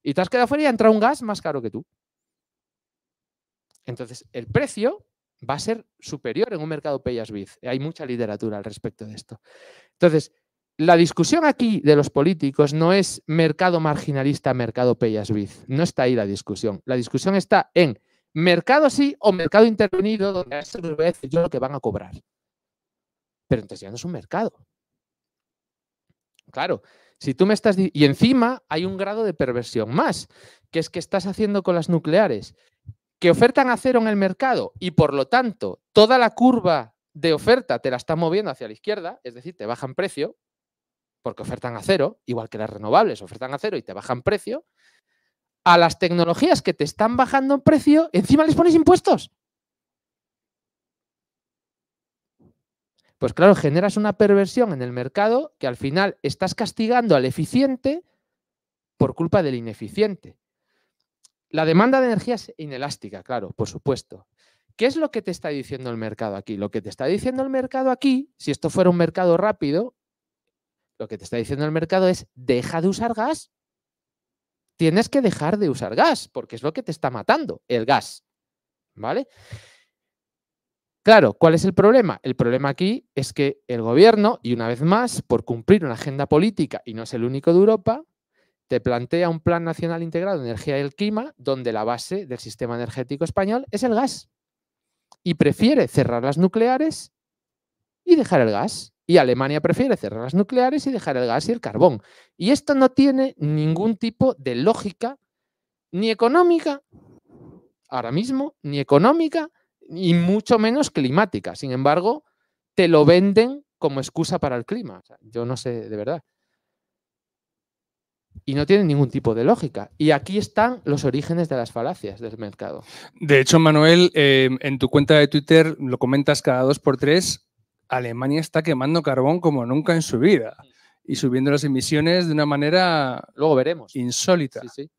Y te has quedado fuera y ha entrado un gas más caro que tú. Entonces, el precio va a ser superior en un mercado pay Hay mucha literatura al respecto de esto. Entonces, la discusión aquí de los políticos no es mercado marginalista, mercado pay No está ahí la discusión. La discusión está en mercado sí o mercado intervenido, donde a eso yo lo que van a cobrar. Pero entonces ya no es un mercado. Claro, si tú me estás... Y encima hay un grado de perversión más, que es que estás haciendo con las nucleares que ofertan a cero en el mercado y por lo tanto toda la curva de oferta te la está moviendo hacia la izquierda, es decir, te bajan precio, porque ofertan a cero, igual que las renovables ofertan a cero y te bajan precio, a las tecnologías que te están bajando en precio, encima les pones impuestos. Pues claro, generas una perversión en el mercado que al final estás castigando al eficiente por culpa del ineficiente. La demanda de energía es inelástica, claro, por supuesto. ¿Qué es lo que te está diciendo el mercado aquí? Lo que te está diciendo el mercado aquí, si esto fuera un mercado rápido, lo que te está diciendo el mercado es deja de usar gas. Tienes que dejar de usar gas, porque es lo que te está matando, el gas. ¿Vale? Claro, ¿cuál es el problema? El problema aquí es que el gobierno, y una vez más, por cumplir una agenda política, y no es el único de Europa, te plantea un plan nacional integrado de energía y el clima, donde la base del sistema energético español es el gas. Y prefiere cerrar las nucleares y dejar el gas. Y Alemania prefiere cerrar las nucleares y dejar el gas y el carbón. Y esto no tiene ningún tipo de lógica, ni económica, ahora mismo, ni económica, y mucho menos climática. Sin embargo, te lo venden como excusa para el clima. yo no sé, de verdad y no tienen ningún tipo de lógica. Y aquí están los orígenes de las falacias del mercado. De hecho, Manuel, eh, en tu cuenta de Twitter lo comentas cada dos por tres, Alemania está quemando carbón como nunca en su vida y subiendo las emisiones de una manera luego veremos insólita. Sí,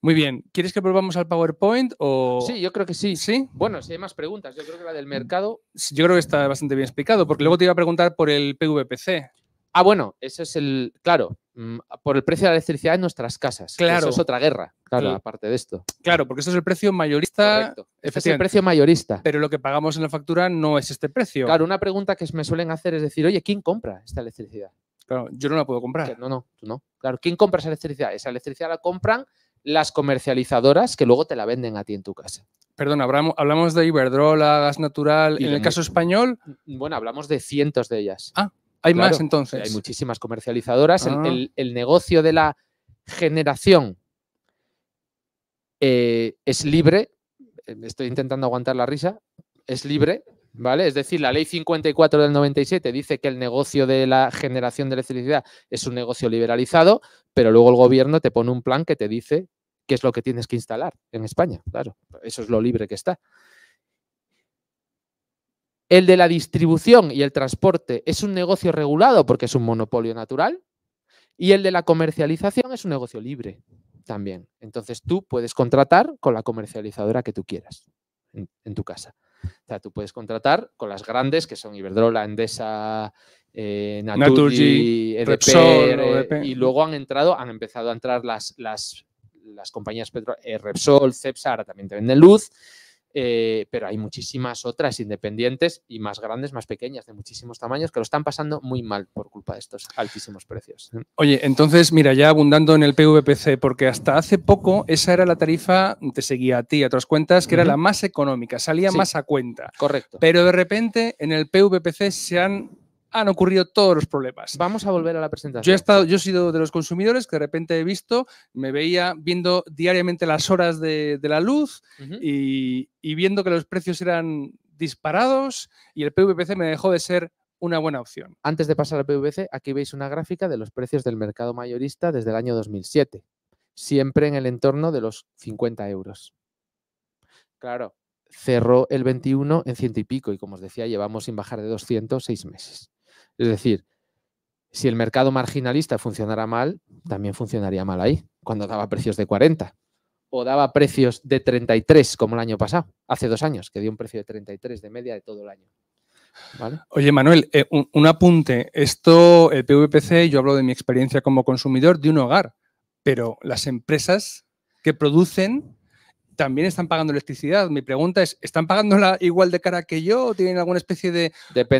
Muy bien, ¿quieres que volvamos al PowerPoint o Sí, yo creo que sí. Sí. Bueno, si hay más preguntas, yo creo que la del mercado. Yo creo que está bastante bien explicado, porque luego te iba a preguntar por el PVPC. Ah, bueno, ese es el claro. Mm, por el precio de la electricidad en nuestras casas. Claro. Eso es otra guerra, claro, aparte de esto. Claro, porque eso es el precio mayorista. Este es el precio mayorista. Pero lo que pagamos en la factura no es este precio. Claro, una pregunta que me suelen hacer es decir, oye, ¿quién compra esta electricidad? Claro, yo no la puedo comprar. No, no, tú no. Claro, ¿quién compra esa electricidad? Esa electricidad la compran las comercializadoras que luego te la venden a ti en tu casa. Perdón, hablamos de Iberdrola, gas natural. Y en el caso español. Mm, bueno, hablamos de cientos de ellas. Ah, hay más entonces. Hay muchísimas comercializadoras. El, ah. negocio de la generación eh, es libre. Eh, estoy intentando aguantar la risa. Es libre, ¿vale? Es decir, la ley 54 del 97 dice que el negocio de la generación de electricidad es un negocio liberalizado, pero luego el gobierno te pone un plan que te dice qué es lo que tienes que instalar en España. Claro, eso es lo libre que está. El de la distribución y el transporte es un negocio regulado porque es un monopolio natural. Y el de la comercialización es un negocio libre también. Entonces tú puedes contratar con la comercializadora que tú quieras en, tu casa. O sea, tú puedes contratar con las grandes que son Iberdrola, Endesa, eh, Naturgy, EDP, y luego han entrado, han empezado a entrar las, las, compañías Petro, eh, Repsol, Cepsa, ahora también te venden luz. Eh, pero hay muchísimas otras independientes y más grandes, más pequeñas, de muchísimos tamaños, que lo están pasando muy mal por culpa de estos altísimos precios. ¿eh? Oye, entonces, mira, ya abundando en el PVPC, porque hasta hace poco esa era la tarifa, te seguía a ti, a otras cuentas, que era la más económica, salía más a cuenta. Correcto. Pero de repente en el PVPC se han han ocurrido todos los problemas. Vamos a volver a la presentación. Yo he, estado, yo he sido de los consumidores que de repente he visto, me veía viendo diariamente las horas de, la luz y, y, viendo que los precios eran disparados y el PVPC me dejó de ser una buena opción. Antes de pasar al PVPC, aquí veis una gráfica de los precios del mercado mayorista desde el año 2007, siempre en el entorno de los 50 euros. Claro, cerró el 21 en ciento y pico y como os decía, llevamos sin bajar de 200 seis meses. Es decir, si el mercado marginalista funcionara mal, también funcionaría mal ahí, cuando daba precios de 40 o daba precios de 33 como el año pasado, hace dos años, que dio un precio de 33 de media de todo el año. Oye, Manuel, eh, un, apunte. Esto, el PVPC, yo hablo de mi experiencia como consumidor de un hogar, pero las empresas que producen también están pagando electricidad. Mi pregunta es, ¿están pagándola igual de cara que yo o tienen alguna especie de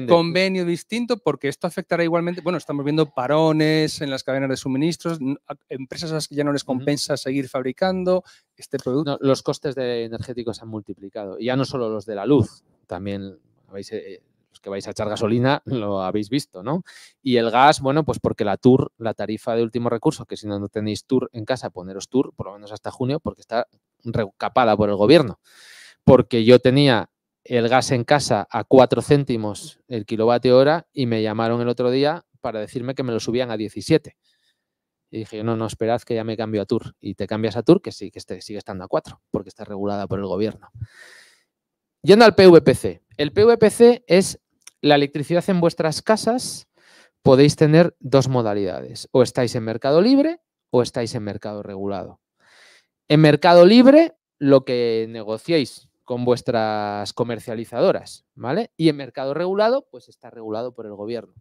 convenio distinto? Porque esto afectará igualmente, bueno, estamos viendo parones en las cadenas de suministros, empresas a las que ya no les compensa seguir fabricando este producto. los costes energéticos se han multiplicado, y ya no solo los de la luz, también habéis eh, eh, pues, que vais a echar gasolina, lo habéis visto, ¿no? Y el gas, bueno, pues porque la tour, la tarifa de último recurso, que si no, no tenéis tour en casa, poneros tour, por lo menos hasta junio, porque está recapada por el gobierno. Porque yo tenía el gas en casa a 4 céntimos el kilovatio hora y me llamaron el otro día para decirme que me lo subían a 17. Y dije, no, no, esperad que ya me cambio a Tour. Y te cambias a Tour, que sí, que este, sigue estando a 4, porque está regulada por el gobierno. Yendo al PVPC. El PVPC es la electricidad en vuestras casas podéis tener dos modalidades. O estáis en mercado libre o estáis en mercado regulado. En mercado libre, lo que negociéis con vuestras comercializadoras, ¿vale? Y en mercado regulado, pues está regulado por el gobierno.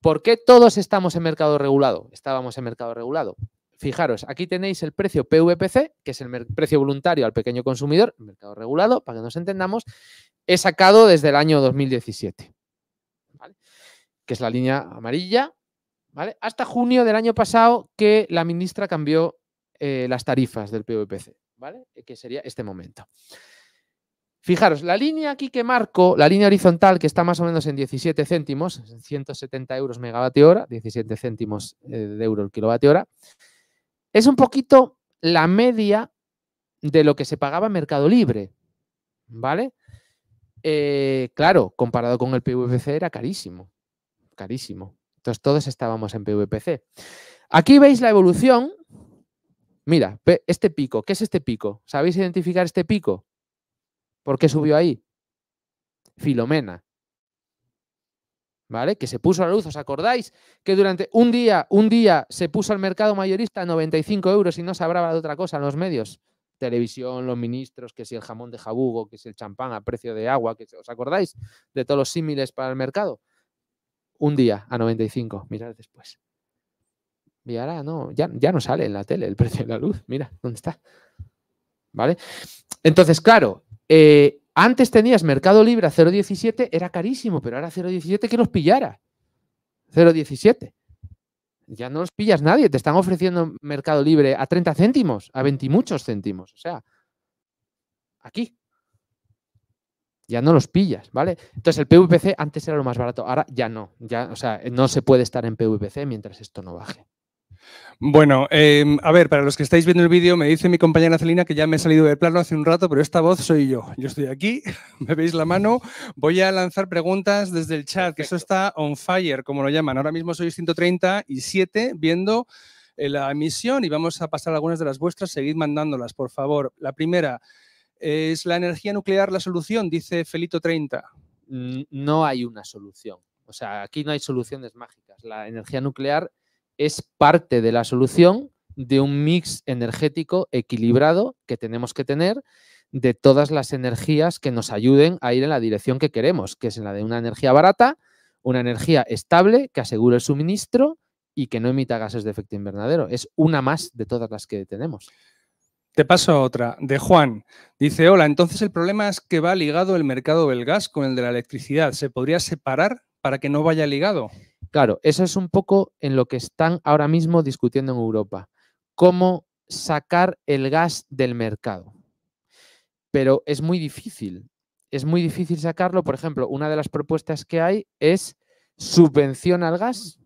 ¿Por qué todos estamos en mercado regulado? Estábamos en mercado regulado. Fijaros, aquí tenéis el precio PVPC, que es el precio voluntario al pequeño consumidor, mercado regulado, para que nos entendamos, he sacado desde el año 2017 que es la línea amarilla, ¿vale? Hasta junio del año pasado que la ministra cambió eh, las tarifas del PVPC, ¿vale? Eh, que sería este momento. Fijaros, la línea aquí que marco, la línea horizontal que está más o menos en 17 céntimos, 170 euros megavatio hora, 17 céntimos eh, de euro el kilovatio hora, es un poquito la media de lo que se pagaba en Mercado Libre, ¿vale? claro, comparado con el PVPC era carísimo carísimo. Entonces todos estábamos en PVPC. Aquí veis la evolución. Mira, este pico, ¿qué es este pico? ¿Sabéis identificar este pico? ¿Por qué subió ahí? Filomena. ¿Vale? Que se puso a la luz, ¿os acordáis? Que durante un día, un día se puso al mercado mayorista a 95 euros y no se hablaba de otra cosa en los medios. Televisión, los ministros, que si el jamón de jabugo, que si el champán a precio de agua, que si, ¿os acordáis? De todos los símiles para el mercado un día a 95, mirar después. Y ahora no, ya, no sale en la tele el precio de la luz, mira, ¿dónde está? ¿Vale? Entonces, claro, eh, antes tenías Mercado Libre a 0,17, era carísimo, pero ahora 0,17 que nos pillara. 0,17. Ya no los pillas nadie, te están ofreciendo Mercado Libre a 30 céntimos, a 20 muchos céntimos. O sea, aquí, ya no los pillas, ¿vale? Entonces el PVPC antes era lo más barato, ahora ya no, ya, o sea, no se puede estar en PVPC mientras esto no baje. Bueno, em, a ver, para los que estáis viendo el vídeo, me dice mi compañera Celina que ya me he salido del plano hace un rato, pero esta voz soy yo. Yo estoy aquí, me veis la mano, voy a lanzar preguntas desde el chat, que eso está on fire, como lo llaman. Ahora mismo soy 137 viendo eh, la emisión y vamos a pasar algunas de las vuestras. Seguid mandándolas, por favor. La primera, ¿Es la energía nuclear la solución? Dice Felito 30. No hay una solución. O sea, aquí no hay soluciones mágicas. La energía nuclear es parte de la solución de un mix energético equilibrado que tenemos que tener de todas las energías que nos ayuden a ir en la dirección que queremos, que es la de una energía barata, una energía estable que asegure el suministro y que no emita gases de efecto invernadero. Es una más de todas las que tenemos. Te paso otra, de Juan. Dice, hola, entonces el problema es que va ligado el mercado del gas con el de la electricidad. ¿Se podría separar para que no vaya ligado? Claro, eso es un poco en lo que están ahora mismo discutiendo en Europa. Cómo sacar el gas del mercado. Pero es muy difícil. Es muy difícil sacarlo. Por ejemplo, una de las propuestas que hay es subvención al gas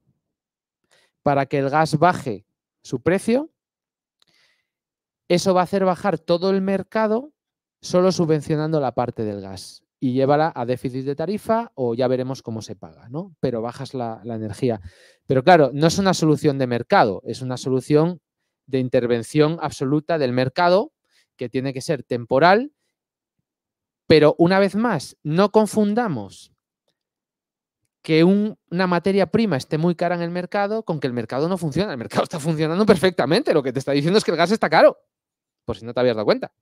para que el gas baje su precio eso va a hacer bajar todo el mercado solo subvencionando la parte del gas y llévala a déficit de tarifa o ya veremos cómo se paga, ¿no? Pero bajas la, energía. Pero claro, no es una solución de mercado, es una solución de intervención absoluta del mercado que tiene que ser temporal. Pero una vez más, no confundamos que una materia prima esté muy cara en el mercado con que el mercado no funciona. El mercado está funcionando perfectamente. Lo que te está diciendo es que el gas está caro por si no te habías dado cuenta.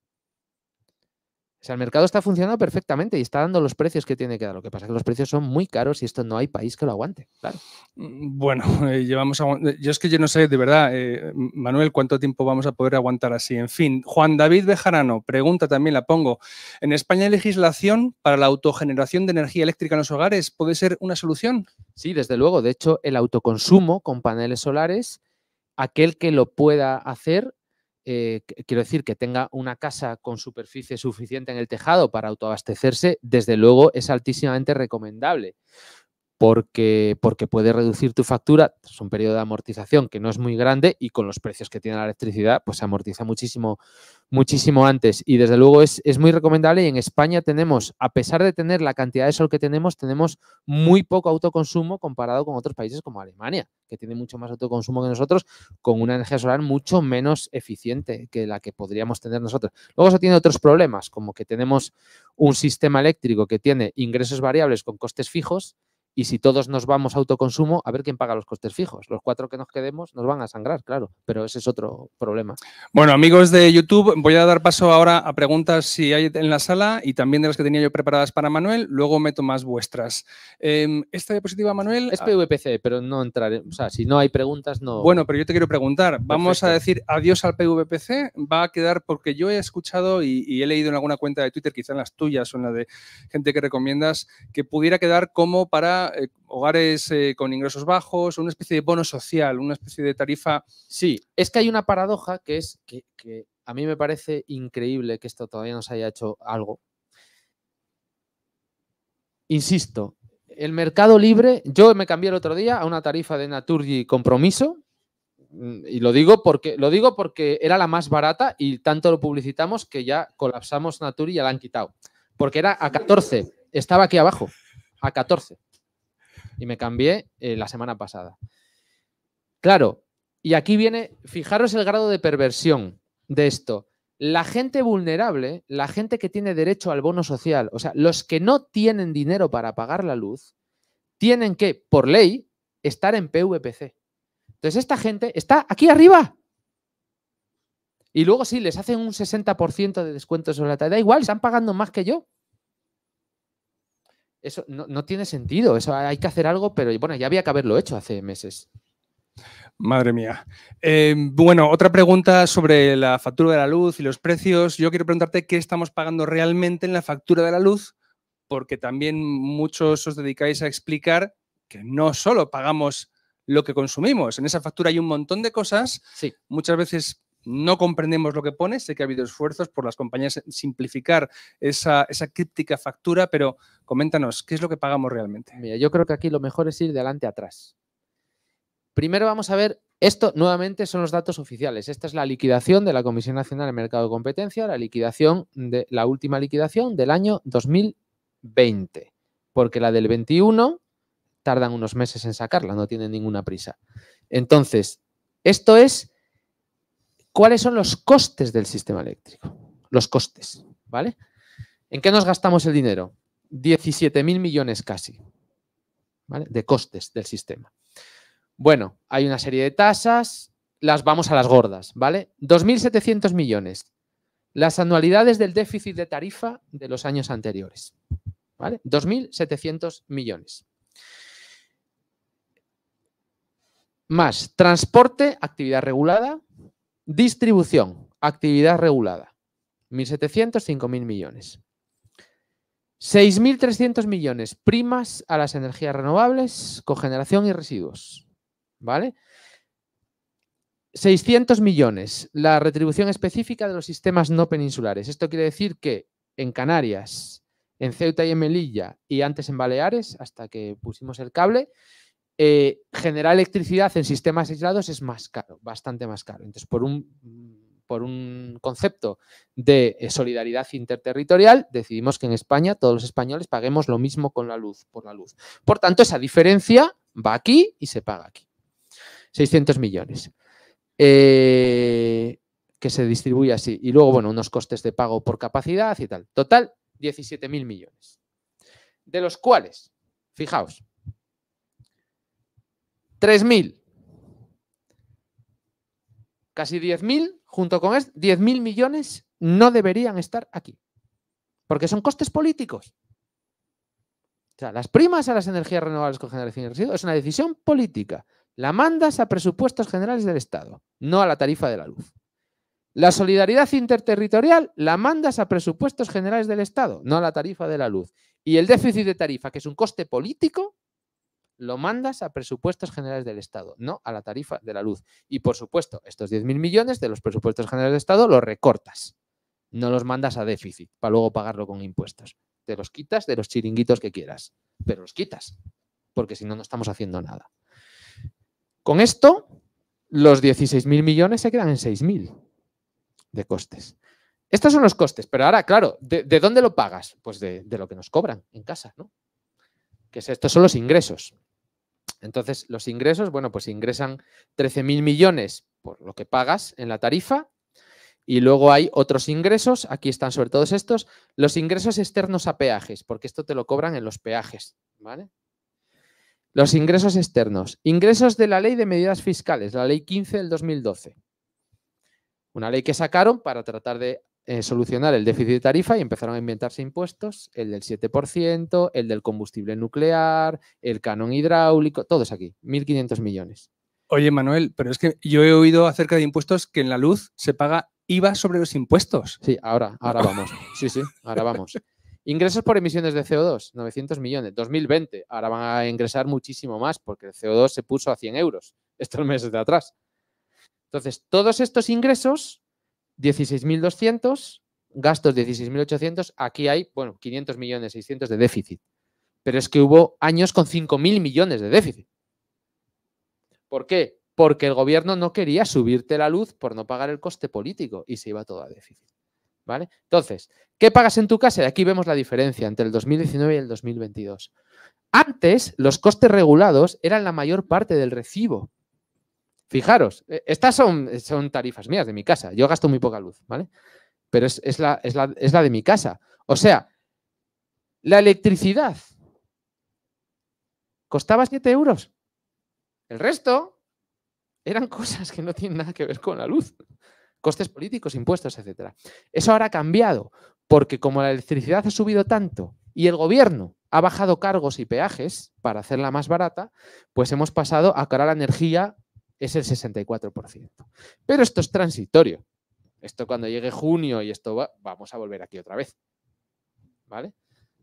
O sea, el mercado está funcionando perfectamente y está dando los precios que tiene que dar. Lo que pasa es que los precios son muy caros y esto no hay país que lo aguante, claro. Mm, bueno, eh, llevamos eh, yo es que yo no sé, de verdad, eh, Manuel, cuánto tiempo vamos a poder aguantar así. En fin, Juan David Bejarano, pregunta también, la pongo. ¿En España hay legislación para la autogeneración de energía eléctrica en los hogares? ¿Puede ser una solución? Sí, desde luego. De hecho, el autoconsumo con paneles solares, aquel que lo pueda hacer eh, quiero decir, que tenga una casa con superficie suficiente en el tejado para autoabastecerse, desde luego es altísimamente recomendable porque, puede reducir tu factura es un periodo de amortización que no es muy grande y con los precios que tiene la electricidad, pues se amortiza muchísimo, muchísimo antes. Y desde luego es, es muy recomendable y en España tenemos, a pesar de tener la cantidad de sol que tenemos, tenemos muy poco autoconsumo comparado con otros países como Alemania, que tiene mucho más autoconsumo que nosotros, con una energía solar mucho menos eficiente que la que podríamos tener nosotros. Luego eso tiene otros problemas, como que tenemos un sistema eléctrico que tiene ingresos variables con costes fijos, y si todos nos vamos a autoconsumo, a ver quién paga los costes fijos. Los cuatro que nos quedemos nos van a sangrar, claro, pero ese es otro problema. Bueno, amigos de YouTube, voy a dar paso ahora a preguntas si hay en la sala y también de las que tenía yo preparadas para Manuel. Luego meto más vuestras. Em, esta diapositiva, Manuel. Es ah PVPC, pero no entraré. O sea, si no hay preguntas, no. Bueno, pero yo te quiero preguntar. Vamos a decir adiós al PVPC. Va a quedar porque yo he escuchado y, y he leído en alguna cuenta de Twitter, quizá en las tuyas o en la de gente que recomiendas, que pudiera quedar como para eh, hogares eh, con ingresos bajos, una especie de bono social, una especie de tarifa. Sí, es que hay una paradoja que es que, a mí me parece increíble que esto todavía no se haya hecho algo. Insisto, el mercado libre, yo me cambié el otro día a una tarifa de Naturgy compromiso, mm, y lo digo porque lo digo porque era la más barata y tanto lo publicitamos que ya colapsamos Naturi y ya la han quitado. Porque era a 14, estaba aquí abajo, a 14 y me cambié eh, la semana pasada. Claro, y aquí viene, fijaros el grado de perversión de esto. La gente vulnerable, la gente que tiene derecho al bono social, o sea, los que no tienen dinero para pagar la luz, tienen que, por ley, estar en PVPC. Entonces, esta gente está aquí arriba. Y luego sí, les hacen un 60% de descuento sobre la tarea. Da igual, están pagando más que yo. Eso no, no, tiene sentido. Eso hay que hacer algo, pero bueno, ya había que haberlo hecho hace meses. Madre mía. Eh, bueno, otra pregunta sobre la factura de la luz y los precios. Yo quiero preguntarte qué estamos pagando realmente en la factura de la luz, porque también muchos os dedicáis a explicar que no solo pagamos lo que consumimos. En esa factura hay un montón de cosas, sí. muchas veces no comprendemos lo que pone, sé que ha habido esfuerzos por las compañías simplificar esa, esa críptica factura, pero coméntanos, ¿qué es lo que pagamos realmente? Mira, yo creo que aquí lo mejor es ir de adelante atrás. Primero vamos a ver, esto nuevamente son los datos oficiales. Esta es la liquidación de la Comisión Nacional de Mercado de Competencia, la liquidación de la última liquidación del año 2020, porque la del 21 tardan unos meses en sacarla, no tienen ninguna prisa. Entonces, esto es cuáles son los costes del sistema eléctrico. Los costes, ¿vale? ¿En qué nos gastamos el dinero? 17.000 millones casi, ¿vale? De costes del sistema. Bueno, hay una serie de tasas, las vamos a las gordas, ¿vale? 2.700 millones. Las anualidades del déficit de tarifa de los años anteriores, ¿vale? 2.700 millones. Más transporte, actividad regulada, Distribución, actividad regulada, 1.700, 5.000 millones. 6.300 millones primas a las energías renovables, cogeneración y residuos. ¿Vale? 600 millones la retribución específica de los sistemas no peninsulares. Esto quiere decir que en Canarias, en Ceuta y en Melilla y antes en Baleares, hasta que pusimos el cable, eh, generar electricidad en sistemas aislados es más caro, bastante más caro. Entonces, por un, por un concepto de eh, solidaridad interterritorial, decidimos que en España todos los españoles paguemos lo mismo con la luz, por la luz. Por tanto, esa diferencia va aquí y se paga aquí. 600 millones. Eh, que se distribuye así. Y luego, bueno, unos costes de pago por capacidad y tal. Total, 17.000 millones. De los cuales, fijaos, 3.000. Casi 10.000, junto con esto, 10.000 millones no deberían estar aquí. Porque son costes políticos. O sea, las primas a las energías renovables con generación de residuos es una decisión política. La mandas a presupuestos generales del Estado, no a la tarifa de la luz. La solidaridad interterritorial la mandas a presupuestos generales del Estado, no a la tarifa de la luz. Y el déficit de tarifa, que es un coste político, lo mandas a presupuestos generales del Estado, no a la tarifa de la luz. Y por supuesto, estos 10.000 millones de los presupuestos generales del Estado los recortas, no los mandas a déficit para luego pagarlo con impuestos. Te los quitas de los chiringuitos que quieras, pero los quitas, porque si no, no estamos haciendo nada. Con esto, los 16.000 millones se quedan en 6.000 de costes. Estos son los costes, pero ahora, claro, ¿de, dónde lo pagas? Pues de, de lo que nos cobran en casa, ¿no? Que estos son los ingresos. Entonces, los ingresos, bueno, pues ingresan 13.000 millones por lo que pagas en la tarifa. Y luego hay otros ingresos, aquí están sobre todos estos, los ingresos externos a peajes, porque esto te lo cobran en los peajes, ¿vale? Los ingresos externos. Ingresos de la ley de medidas fiscales, la ley 15 del 2012. Una ley que sacaron para tratar de eh, solucionar el déficit de tarifa y empezaron a inventarse impuestos, el del 7%, el del combustible nuclear, el canon hidráulico, todos aquí, 1.500 millones. Oye, Manuel, pero es que yo he oído acerca de impuestos que en la luz se paga IVA sobre los impuestos. Sí, ahora, ahora vamos. Sí, sí, ahora vamos. Ingresos por emisiones de CO2, 900 millones. 2020, ahora van a ingresar muchísimo más porque el CO2 se puso a 100 euros estos meses de atrás. Entonces, todos estos ingresos 16.200, gastos 16.800, aquí hay, bueno, 500 millones, 600 de déficit. Pero es que hubo años con 5.000 millones de déficit. ¿Por qué? Porque el gobierno no quería subirte la luz por no pagar el coste político y se iba todo a déficit. ¿Vale? Entonces, ¿qué pagas en tu casa? Y aquí vemos la diferencia entre el 2019 y el 2022. Antes, los costes regulados eran la mayor parte del recibo. Fijaros, e, estas son, tarifas mías de mi casa. Yo gasto muy poca luz, ¿vale? Pero es, la, de mi casa. O sea, la electricidad costaba 7 euros. El resto eran cosas que no tienen nada que ver con la luz. Costes políticos, impuestos, etc. Eso ahora ha cambiado, porque como la electricidad ha subido tanto y el gobierno ha bajado cargos y peajes para hacerla más barata, pues hemos pasado a cara la energía es el 64%. Pero esto es transitorio. Esto cuando llegue junio y esto va, vamos a volver aquí otra vez. ¿Vale?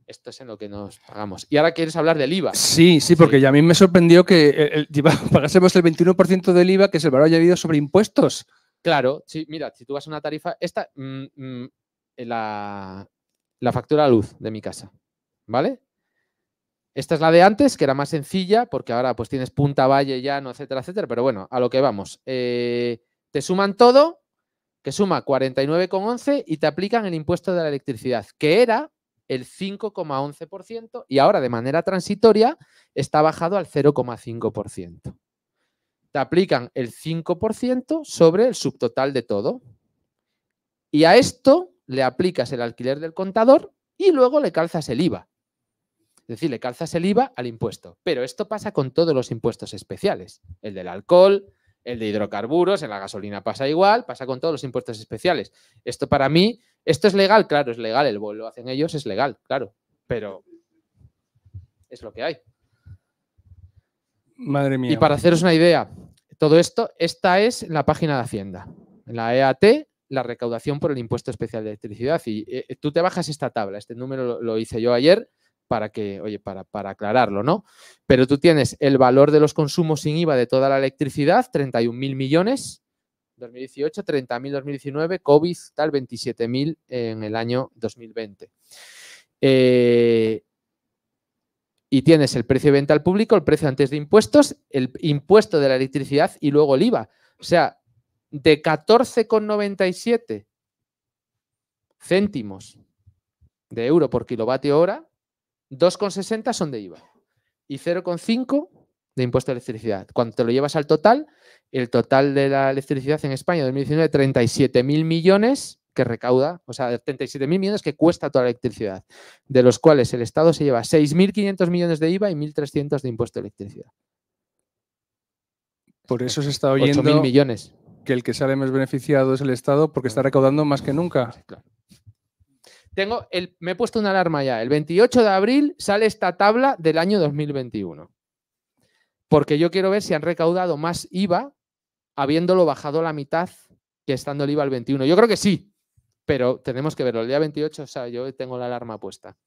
Esto es en lo que nos pagamos. Y ahora quieres hablar del IVA. Sí, sí, porque Ya a mí me sorprendió que pagásemos el 21% del IVA, que es el valor añadido sobre impuestos. Claro, sí, mira, si tú vas a una tarifa, esta, mm, mm, la, factura luz de mi casa, ¿vale? Esta es la de antes, que era más sencilla, porque ahora pues tienes punta, valle, llano, etcétera, etcétera. Pero bueno, a lo que vamos. Eh, te suman todo, que suma 49,11 y te aplican el impuesto de la electricidad, que era el 5,11% y ahora de manera transitoria está bajado al 0,5%. Te aplican el 5% sobre el subtotal de todo. Y a esto le aplicas el alquiler del contador y luego le calzas el IVA. Es decir, le calzas el IVA al impuesto. Pero esto pasa con todos los impuestos especiales. El del alcohol, el de hidrocarburos, en la gasolina pasa igual, pasa con todos los impuestos especiales. Esto para mí, esto es legal, claro, es legal, el lo hacen ellos, es legal, claro, pero es lo que hay. Madre mía. Y para haceros una idea, todo esto, esta es la página de Hacienda, la EAT, la recaudación por el impuesto especial de electricidad. Y eh, tú te bajas esta tabla, este número lo hice yo ayer, para que, oye, para, aclararlo, ¿no? Pero tú tienes el valor de los consumos sin IVA de toda la electricidad, 31.000 millones, 2018, 30.000 2019, COVID, tal, 27.000 en el año 2020. Eh, y tienes el precio de venta al público, el precio antes de impuestos, el impuesto de la electricidad y luego el IVA. O sea, de 14,97 céntimos de euro por kilovatio hora 2,60 son de IVA y 0,5 de impuesto de electricidad. Cuando te lo llevas al total, el total de la electricidad en España en 2019, 37.000 millones que recauda, o sea, 37.000 millones que cuesta toda la electricidad, de los cuales el Estado se lleva 6.500 millones de IVA y 1.300 de impuesto de electricidad. Por eso se está oyendo millones. que el que sale más beneficiado es el Estado porque está recaudando más que nunca el, me he puesto una alarma ya. El 28 de abril sale esta tabla del año 2021. Porque yo quiero ver si han recaudado más IVA habiéndolo bajado la mitad que estando el IVA al 21. Yo creo que sí, pero tenemos que verlo. El día 28, o sea, yo tengo la alarma puesta.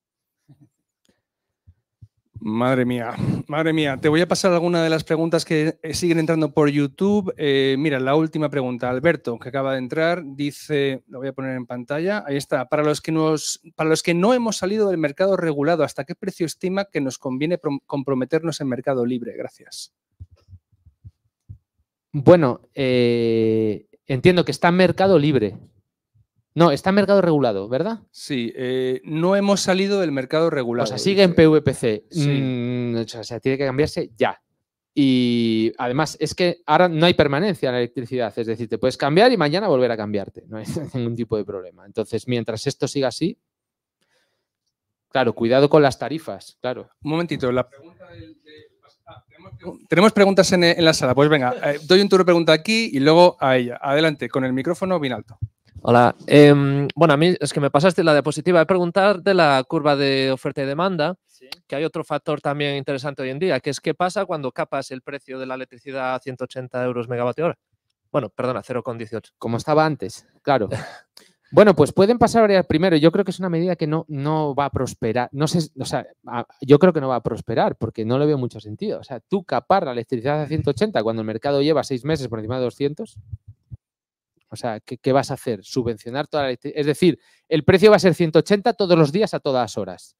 Madre mía, madre mía, te voy a pasar alguna de las preguntas que eh, siguen entrando por YouTube. Eh, mira, la última pregunta, Alberto, que acaba de entrar, dice, lo voy a poner en pantalla, ahí está, para los que, para los que no hemos salido del mercado regulado, ¿hasta qué precio estima que nos conviene comprometernos en mercado libre? Gracias. Bueno, eh, entiendo que está en mercado libre. No, está en mercado regulado, ¿verdad? Sí, eh, no hemos salido del mercado regulado. O sea, sigue en PVPC. Mm, o sea, tiene que cambiarse ya. Y además es que ahora no hay permanencia en la electricidad, es decir, te puedes cambiar y mañana volver a cambiarte, no hay ningún tipo de problema. Entonces, mientras esto siga así, claro, cuidado con las tarifas, claro. Un momentito, la pregunta del, ah, tenemos, preguntas en, la sala, pues venga, eh, doy un turno de pregunta aquí y luego a ella. Adelante, con el micrófono bien alto. Hola. Em, bueno, a mí es que me pasaste la diapositiva. de preguntar de la curva de oferta y demanda, que hay otro factor también interesante hoy en día, que es qué pasa cuando capas el precio de la electricidad a 180 euros megavatio hora. Bueno, perdona, 0,18. Como estaba antes, claro. Bueno, pues pueden pasar varias. Primero, yo creo que es una medida que no, no va a prosperar. No sé, o sea, yo creo que no va a prosperar porque no le veo mucho sentido. O sea, tú capar la electricidad a 180 cuando el mercado lleva seis meses por encima de 200, o sea, ¿qué, vas a hacer? Subvencionar toda la electricidad. Es decir, el precio va a ser 180 todos los días a todas horas.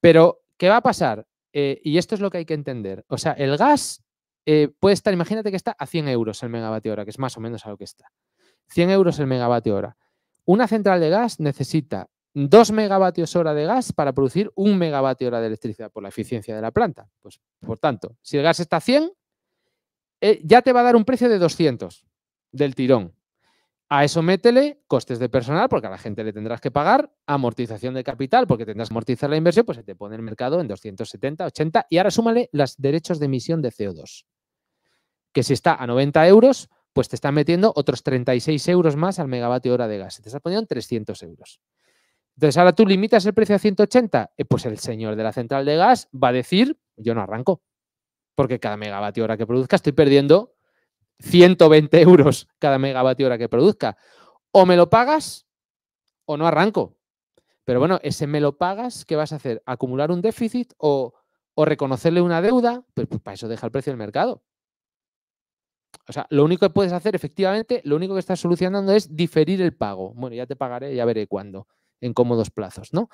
Pero, ¿qué va a pasar? Eh, y esto es lo que hay que entender. O sea, el gas eh, puede estar, imagínate que está a 100 euros el megavatio hora, que es más o menos a lo que está. 100 euros el megavatio hora. Una central de gas necesita 2 megavatios hora de gas para producir 1 megavatio hora de electricidad por la eficiencia de la planta. Pues, por tanto, si el gas está a 100, eh, ya te va a dar un precio de 200 del tirón. A eso métele costes de personal, porque a la gente le tendrás que pagar, amortización de capital, porque tendrás que amortizar la inversión, pues se te pone el mercado en 270, 80, y ahora súmale los derechos de emisión de CO2, que si está a 90 euros, pues te está metiendo otros 36 euros más al megavatio hora de gas, te estás poniendo 300 euros. Entonces, ahora tú limitas el precio a 180, eh, pues el señor de la central de gas va a decir, yo no arranco, porque cada megavatio hora que produzca estoy perdiendo 120 euros cada megavatio hora que produzca. O me lo pagas o no arranco. Pero bueno, ese me lo pagas, ¿qué vas a hacer? ¿Acumular un déficit o, reconocerle una deuda? Pues, pues, para eso deja el precio del mercado. O sea, lo único que puedes hacer, efectivamente, lo único que estás solucionando es diferir el pago. Bueno, ya te pagaré, ya veré cuándo, en cómodos plazos, ¿no?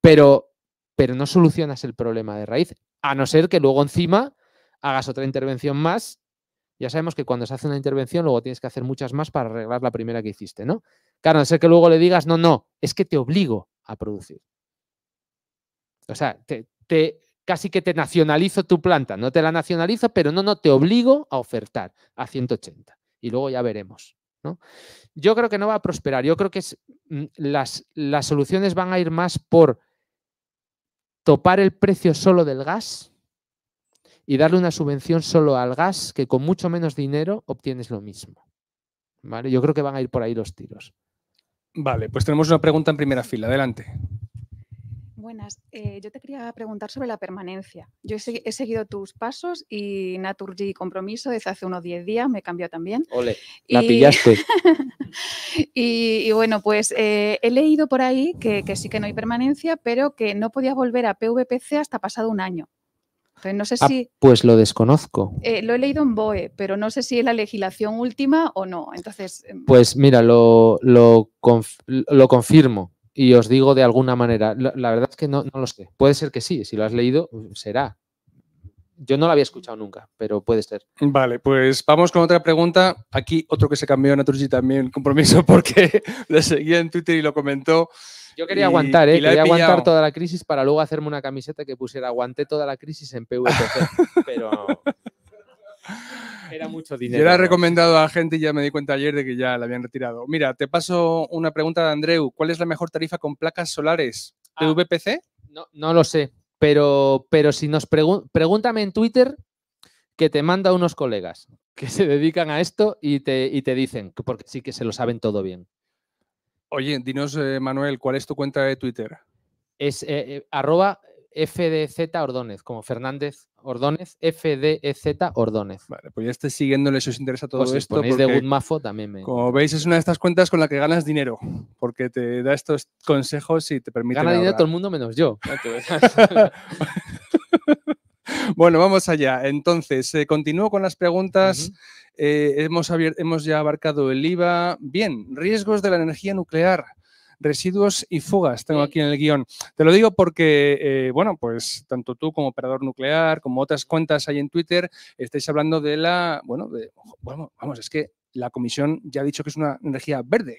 Pero, pero no solucionas el problema de raíz, a no ser que luego encima hagas otra intervención más ya sabemos que cuando se hace una intervención, luego tienes que hacer muchas más para arreglar la primera que hiciste, ¿no? Claro, a no ser que luego le digas, no, no, es que te obligo a producir. O sea, te, casi que te nacionalizo tu planta. No te la nacionalizo, pero no, no, te obligo a ofertar a 180. Y luego ya veremos. ¿no? Yo creo que no va a prosperar. Yo creo que mm, las, las soluciones van a ir más por topar el precio solo del gas y darle una subvención solo al gas, que con mucho menos dinero obtienes lo mismo. ¿Vale? Yo creo que van a ir por ahí los tiros. Vale, pues tenemos una pregunta en primera fila. Adelante. Buenas. Eh, yo te quería preguntar sobre la permanencia. Yo he, seguido tus pasos y Naturgy Compromiso desde hace unos 10 días me cambió también. Ole, la pillaste. y, bueno, pues eh, he leído por ahí que, que, sí que no hay permanencia, pero que no podía volver a PVPC hasta pasado un año no sé ah, si. pues lo desconozco. Eh, lo he leído en BOE, pero no sé si es la legislación última o no. Entonces. Em, pues mira, lo, lo, confirmo y os digo de alguna manera. La, verdad es que no, no, lo sé. Puede ser que sí, si lo has leído, será. Yo no lo había escuchado nunca, pero puede ser. Vale, pues vamos con otra pregunta. Aquí otro que se cambió en Naturgy también, compromiso, porque le seguía en Twitter y lo comentó. Yo quería aguantar, ¿eh? quería aguantar toda la crisis para luego hacerme una camiseta que pusiera aguanté toda la crisis en PVPC, pero era mucho dinero. Yo le he recomendado a gente y ya me di cuenta ayer de que ya la habían retirado. Mira, te paso una pregunta de Andreu. ¿Cuál es la mejor tarifa con placas solares? Ah. ¿PVPC? no, lo sé, pero, pero si nos pregúntame en Twitter que te manda unos colegas que se dedican a esto y te, y te dicen, porque sí que se lo saben todo bien. Oye, dinos, eh, Manuel, ¿cuál es tu cuenta de Twitter? Es eh, eh, arroba FDZ Ordónez, como Fernández Ordónez, FDZ e Ordónez. Vale, pues ya esté siguiéndole si os interesa todo esto. de también Como veis, es una de estas cuentas con la que ganas dinero, porque te da estos consejos y te permite. Gana dinero todo el mundo menos yo. Bueno, vamos allá. Entonces, eh, continúo con las preguntas. Eh, hemos, ya abarcado el IVA. Bien, riesgos de la energía nuclear residuos y fugas, tengo aquí en el guión. Te lo digo porque, eh, bueno, pues tanto tú como operador nuclear, como otras cuentas ahí en Twitter, estáis hablando de la, bueno, de, vamos, es que la comisión ya ha dicho que es una energía verde.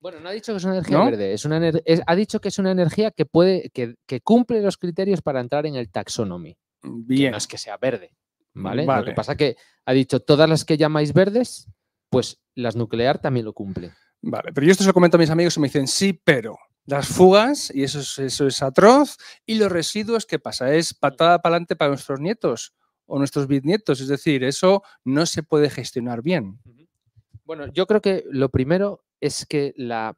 Bueno, no ha dicho que es una energía verde, es una, ha dicho que es una energía que puede, que, que cumple los criterios para entrar en el taxonomy. Bien. no es que sea verde, ¿vale? Lo que pasa que ha dicho todas las que llamáis verdes, pues las nuclear también lo cumple. Vale, pero yo esto se lo comento a mis amigos y me dicen, sí, pero las fugas, y eso es, eso es atroz, y los residuos, ¿qué pasa? ¿Es patada para adelante para nuestros nietos o nuestros bisnietos? Es decir, eso no se puede gestionar bien. Bueno, yo creo que lo primero es que la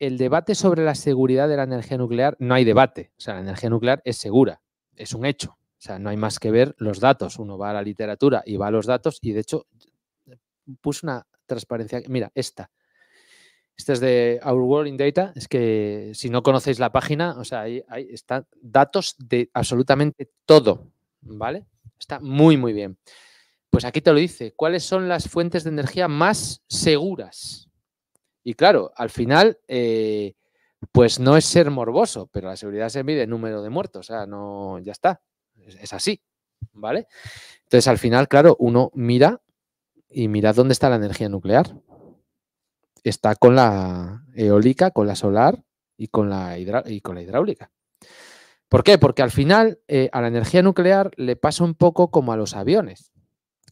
el debate sobre la seguridad de la energía nuclear, no hay debate. O sea, la energía nuclear es segura, es un hecho. O sea, no hay más que ver los datos. Uno va a la literatura y va a los datos y de hecho puse una transparencia. Mira, esta. Esta es de Our World in Data. Es que si no conocéis la página, o sea, ahí, están datos de absolutamente todo, ¿vale? Está muy, muy bien. Pues aquí te lo dice. ¿Cuáles son las fuentes de energía más seguras? Y claro, al final, eh, pues no es ser morboso, pero la seguridad se mide en número de muertos. O sea, no, ya está es así, ¿vale? Entonces, al final, claro, uno mira y mira dónde está la energía nuclear. Está con la eólica, con la solar y con la, y con la hidráulica. ¿Por qué? Porque al final eh, a la energía nuclear le pasa un poco como a los aviones,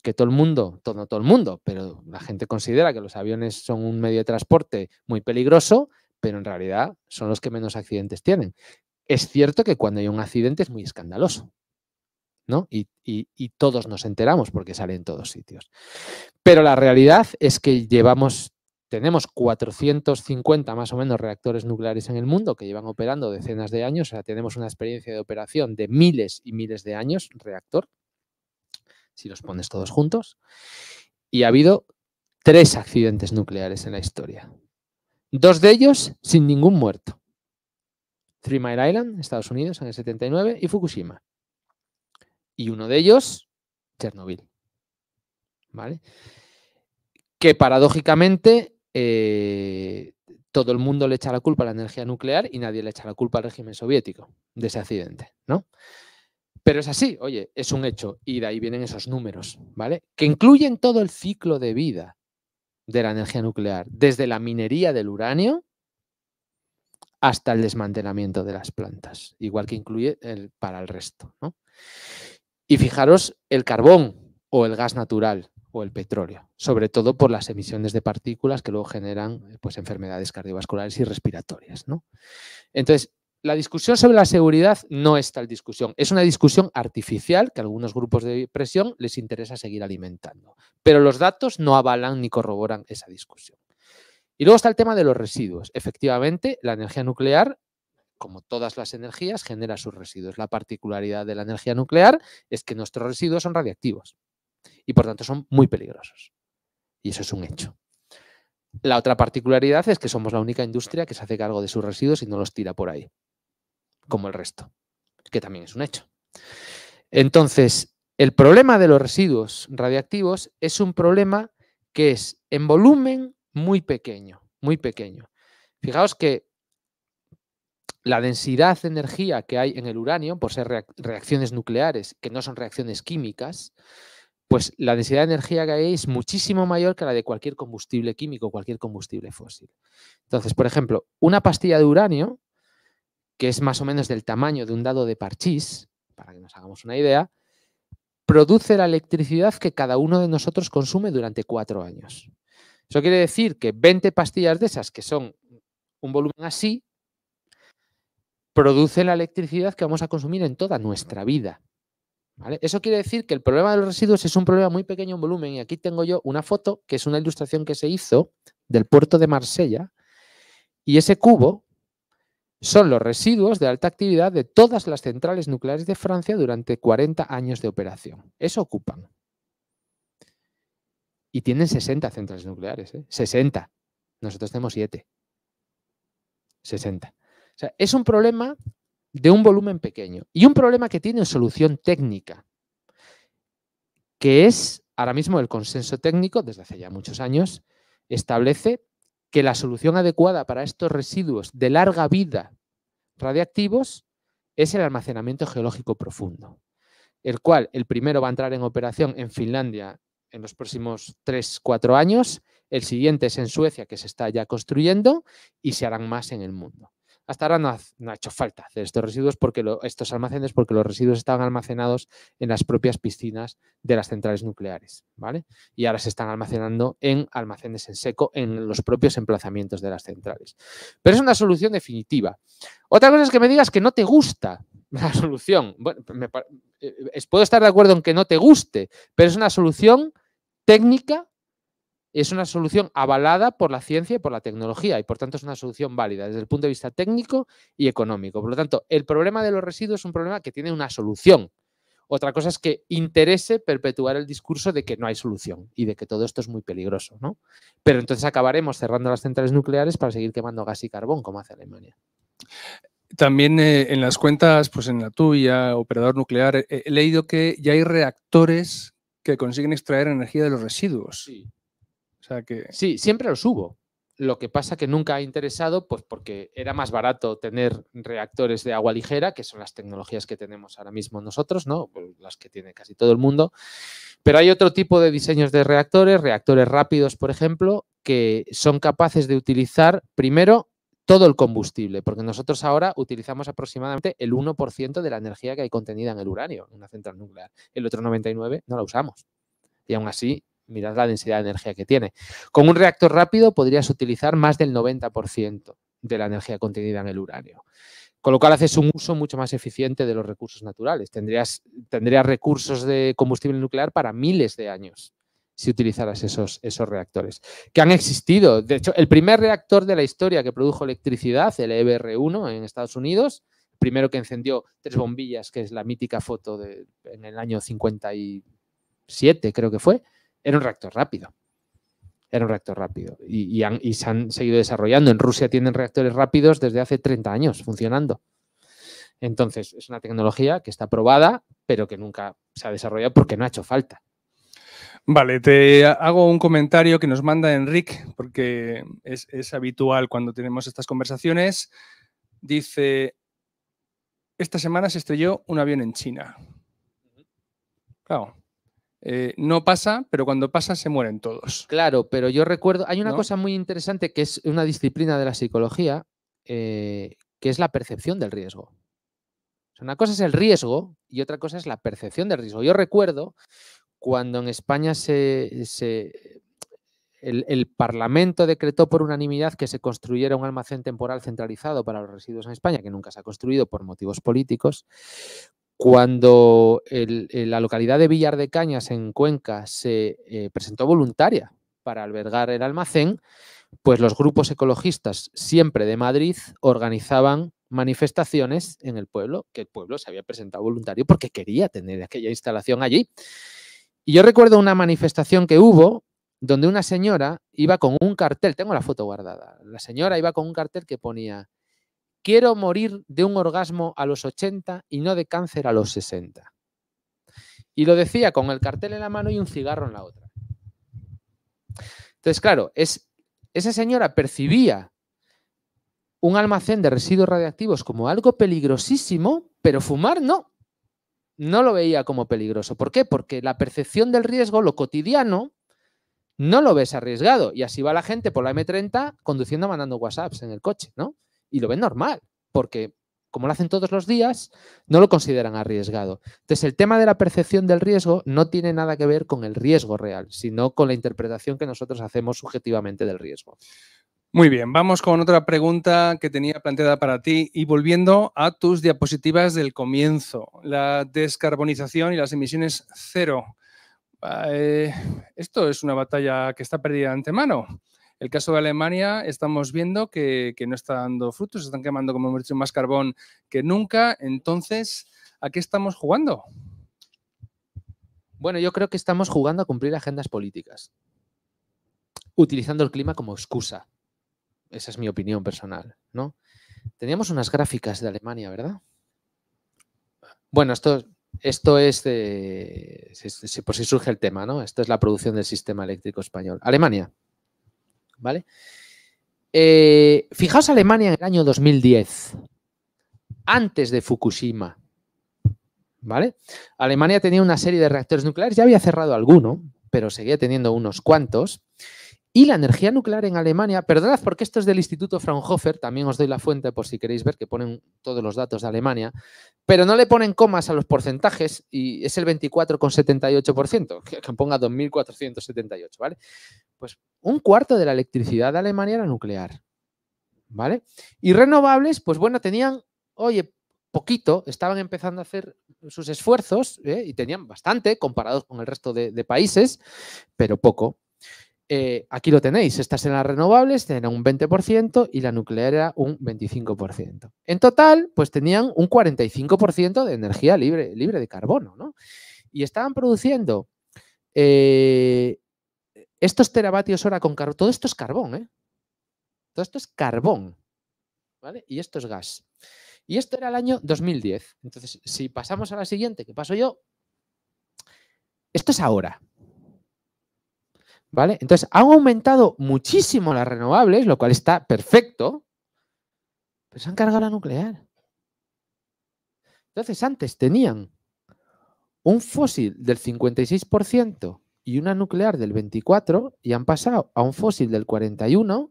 que todo el mundo, todo el mundo, pero la gente considera que los aviones son un medio de transporte muy peligroso, pero en realidad son los que menos accidentes tienen. Es cierto que cuando hay un accidente es muy escandaloso, y, y, todos nos enteramos porque sale en todos sitios. Pero la realidad es que llevamos, tenemos 450 más o menos reactores nucleares en el mundo que llevan operando decenas de años, o sea, tenemos una experiencia de operación de miles y miles de años, reactor, si los pones todos juntos, y ha habido tres accidentes nucleares en la historia. Dos de ellos sin ningún muerto. Three Mile Island, Estados Unidos, en el 79, y Fukushima, y uno de ellos, Chernobyl. ¿Vale? Que paradójicamente eh, todo el mundo le echa la culpa a la energía nuclear y nadie le echa la culpa al régimen soviético de ese accidente, ¿no? Pero es así, oye, es un hecho y de ahí vienen esos números, ¿vale? Que incluyen todo el ciclo de vida de la energía nuclear, desde la minería del uranio hasta el desmantelamiento de las plantas, igual que incluye el, para el resto, ¿no? Y fijaros el carbón o el gas natural o el petróleo, sobre todo por las emisiones de partículas que luego generan pues, enfermedades cardiovasculares y respiratorias. Entonces, la discusión sobre la seguridad no es tal discusión, es una discusión artificial que a algunos grupos de presión les interesa seguir alimentando, pero los datos no avalan ni corroboran esa discusión. Y luego está el tema de los residuos. Efectivamente, la energía nuclear como todas las energías, genera sus residuos. La particularidad de la energía nuclear es que nuestros residuos son radiactivos y por tanto son muy peligrosos. Y eso es un hecho. La otra particularidad es que somos la única industria que se hace cargo de sus residuos y no los tira por ahí, como el resto, que también es un hecho. Entonces, el problema de los residuos radiactivos es un problema que es en volumen muy pequeño, muy pequeño. Fijaos que la densidad de energía que hay en el uranio, por ser reacciones nucleares, que no son reacciones químicas, pues la densidad de energía que hay es muchísimo mayor que la de cualquier combustible químico, cualquier combustible fósil. Entonces, por ejemplo, una pastilla de uranio, que es más o menos del tamaño de un dado de parchís, para que nos hagamos una idea, produce la electricidad que cada uno de nosotros consume durante cuatro años. Eso quiere decir que 20 pastillas de esas, que son un volumen así, produce la electricidad que vamos a consumir en toda nuestra vida. Eso quiere decir que el problema de los residuos es un problema muy pequeño en volumen. Y aquí tengo yo una foto que es una ilustración que se hizo del puerto de Marsella. Y ese cubo son los residuos de alta actividad de todas las centrales nucleares de Francia durante 40 años de operación. Eso ocupan. Y tienen 60 centrales nucleares. ¿eh? 60. Nosotros tenemos 7. 60 es un problema de un volumen pequeño y un problema que tiene solución técnica, que es ahora mismo el consenso técnico, desde hace ya muchos años, establece que la solución adecuada para estos residuos de larga vida radiactivos es el almacenamiento geológico profundo, el cual el primero va a entrar en operación en Finlandia en los próximos 3-4 años, el siguiente es en Suecia, que se está ya construyendo, y se harán más en el mundo. Hasta ahora no ha, hecho falta hacer estos residuos porque estos almacenes, porque los residuos estaban almacenados en las propias piscinas de las centrales nucleares, ¿vale? Y ahora se están almacenando en almacenes en seco en los propios emplazamientos de las centrales. Pero es una solución definitiva. Otra cosa es que me digas que no te gusta la solución. Bueno, eh, puedo estar de acuerdo en que no te guste, pero es una solución técnica es una solución avalada por la ciencia y por la tecnología y por tanto es una solución válida desde el punto de vista técnico y económico. Por lo tanto, el problema de los residuos es un problema que tiene una solución. Otra cosa es que interese perpetuar el discurso de que no hay solución y de que todo esto es muy peligroso, ¿no? Pero entonces acabaremos cerrando las centrales nucleares para seguir quemando gas y carbón, como hace Alemania. También eh, en las cuentas, pues en la tuya, operador nuclear, eh, he leído que ya hay reactores que consiguen extraer energía de los residuos. Sí. Sí, siempre lo subo. Lo que pasa que nunca ha interesado, pues porque era más barato tener reactores de agua ligera, que son las tecnologías que tenemos ahora mismo nosotros, ¿no? Pues, las que tiene casi todo el mundo. Pero hay otro tipo de diseños de reactores, reactores rápidos, por ejemplo, que son capaces de utilizar primero todo el combustible, porque nosotros ahora utilizamos aproximadamente el 1% de la energía que hay contenida en el uranio, en una central nuclear. El otro 99% no la usamos. Y aún así mirad la densidad de energía que tiene. Con un reactor rápido podrías utilizar más del 90% de la energía contenida en el uranio. Con lo cual haces un uso mucho más eficiente de los recursos naturales. Tendrías, tendrías recursos de combustible nuclear para miles de años si utilizaras esos, esos reactores, que han existido. De hecho, el primer reactor de la historia que produjo electricidad, el EBR-1 en Estados Unidos, primero que encendió tres bombillas, que es la mítica foto de, en el año 57, creo que fue, era un reactor rápido. Era un reactor rápido. Y, se han seguido desarrollando. En Rusia tienen reactores rápidos desde hace 30 años funcionando. Entonces, es una tecnología que está probada, pero que nunca se ha desarrollado porque no ha hecho falta. Vale, te hago un comentario que nos manda Enrique porque es, es, habitual cuando tenemos estas conversaciones. Dice, esta semana se estrelló un avión en China. Claro, eh, no pasa, pero cuando pasa se mueren todos. Claro, pero yo recuerdo, hay una cosa muy interesante que es una disciplina de la psicología, eh, que es la percepción del riesgo. Una cosa es el riesgo y otra cosa es la percepción del riesgo. Yo recuerdo cuando en España se, el, Parlamento decretó por unanimidad que se construyera un almacén temporal centralizado para los residuos en España, que nunca se ha construido por motivos políticos cuando eh, la localidad de Villar de Cañas en Cuenca se eh, presentó voluntaria para albergar el almacén, pues los grupos ecologistas siempre de Madrid organizaban manifestaciones en el pueblo, que el pueblo se había presentado voluntario porque quería tener aquella instalación allí. Y yo recuerdo una manifestación que hubo donde una señora iba con un cartel, tengo la foto guardada, la señora iba con un cartel que ponía Quiero morir de un orgasmo a los 80 y no de cáncer a los 60. Y lo decía con el cartel en la mano y un cigarro en la otra. Entonces, claro, es, esa señora percibía un almacén de residuos radiactivos como algo peligrosísimo, pero fumar no. No lo veía como peligroso. ¿Por qué? Porque la percepción del riesgo, lo cotidiano, no lo ves arriesgado. Y así va la gente por la M30 conduciendo, mandando WhatsApps en el coche, ¿no? y lo ven normal, porque como lo hacen todos los días, no lo consideran arriesgado. Entonces, el tema de la percepción del riesgo no tiene nada que ver con el riesgo real, sino con la interpretación que nosotros hacemos subjetivamente del riesgo. Muy bien, vamos con otra pregunta que tenía planteada para ti y volviendo a tus diapositivas del comienzo, la descarbonización y las emisiones cero. Ah, eh, esto es una batalla que está perdida de antemano. El caso de Alemania, estamos viendo que, no está dando frutos, están quemando, como hemos dicho, más carbón que nunca. Entonces, ¿a qué estamos jugando? Bueno, yo creo que estamos jugando a cumplir agendas políticas, utilizando el clima como excusa. Esa es mi opinión personal, ¿no? Teníamos unas gráficas de Alemania, ¿verdad? Bueno, esto, esto es por si surge el tema, ¿no? Esto es la producción del sistema eléctrico español. Alemania, ¿vale? Eh, fijaos Alemania en el año 2010, antes de Fukushima, ¿vale? Alemania tenía una serie de reactores nucleares, ya había cerrado alguno, pero seguía teniendo unos cuantos. Y la energía nuclear en Alemania, perdonad porque esto es del Instituto Fraunhofer, también os doy la fuente por si queréis ver que ponen todos los datos de Alemania, pero no le ponen comas a los porcentajes y es el 24,78%, que, ponga 2.478, ¿vale? Pues un cuarto de la electricidad de Alemania era nuclear, ¿vale? Y renovables, pues bueno, tenían, oye, poquito, estaban empezando a hacer sus esfuerzos ¿eh? y tenían bastante comparados con el resto de, de países, pero poco. Eh, aquí lo tenéis, estas en las renovables tenían un 20% y la nuclear era un 25%. En total, pues tenían un 45% de energía libre, libre de carbono, ¿no? Y estaban produciendo eh, estos teravatios hora con carbón, todo esto es carbón, ¿eh? Todo esto es carbón, ¿vale? Y esto es gas. Y esto era el año 2010. Entonces, si pasamos a la siguiente, ¿qué paso yo, esto es ahora. ¿Vale? Entonces, han aumentado muchísimo las renovables, lo cual está perfecto, pero se han cargado la nuclear. Entonces, antes tenían un fósil del 56% y una nuclear del 24% y han pasado a un fósil del 41%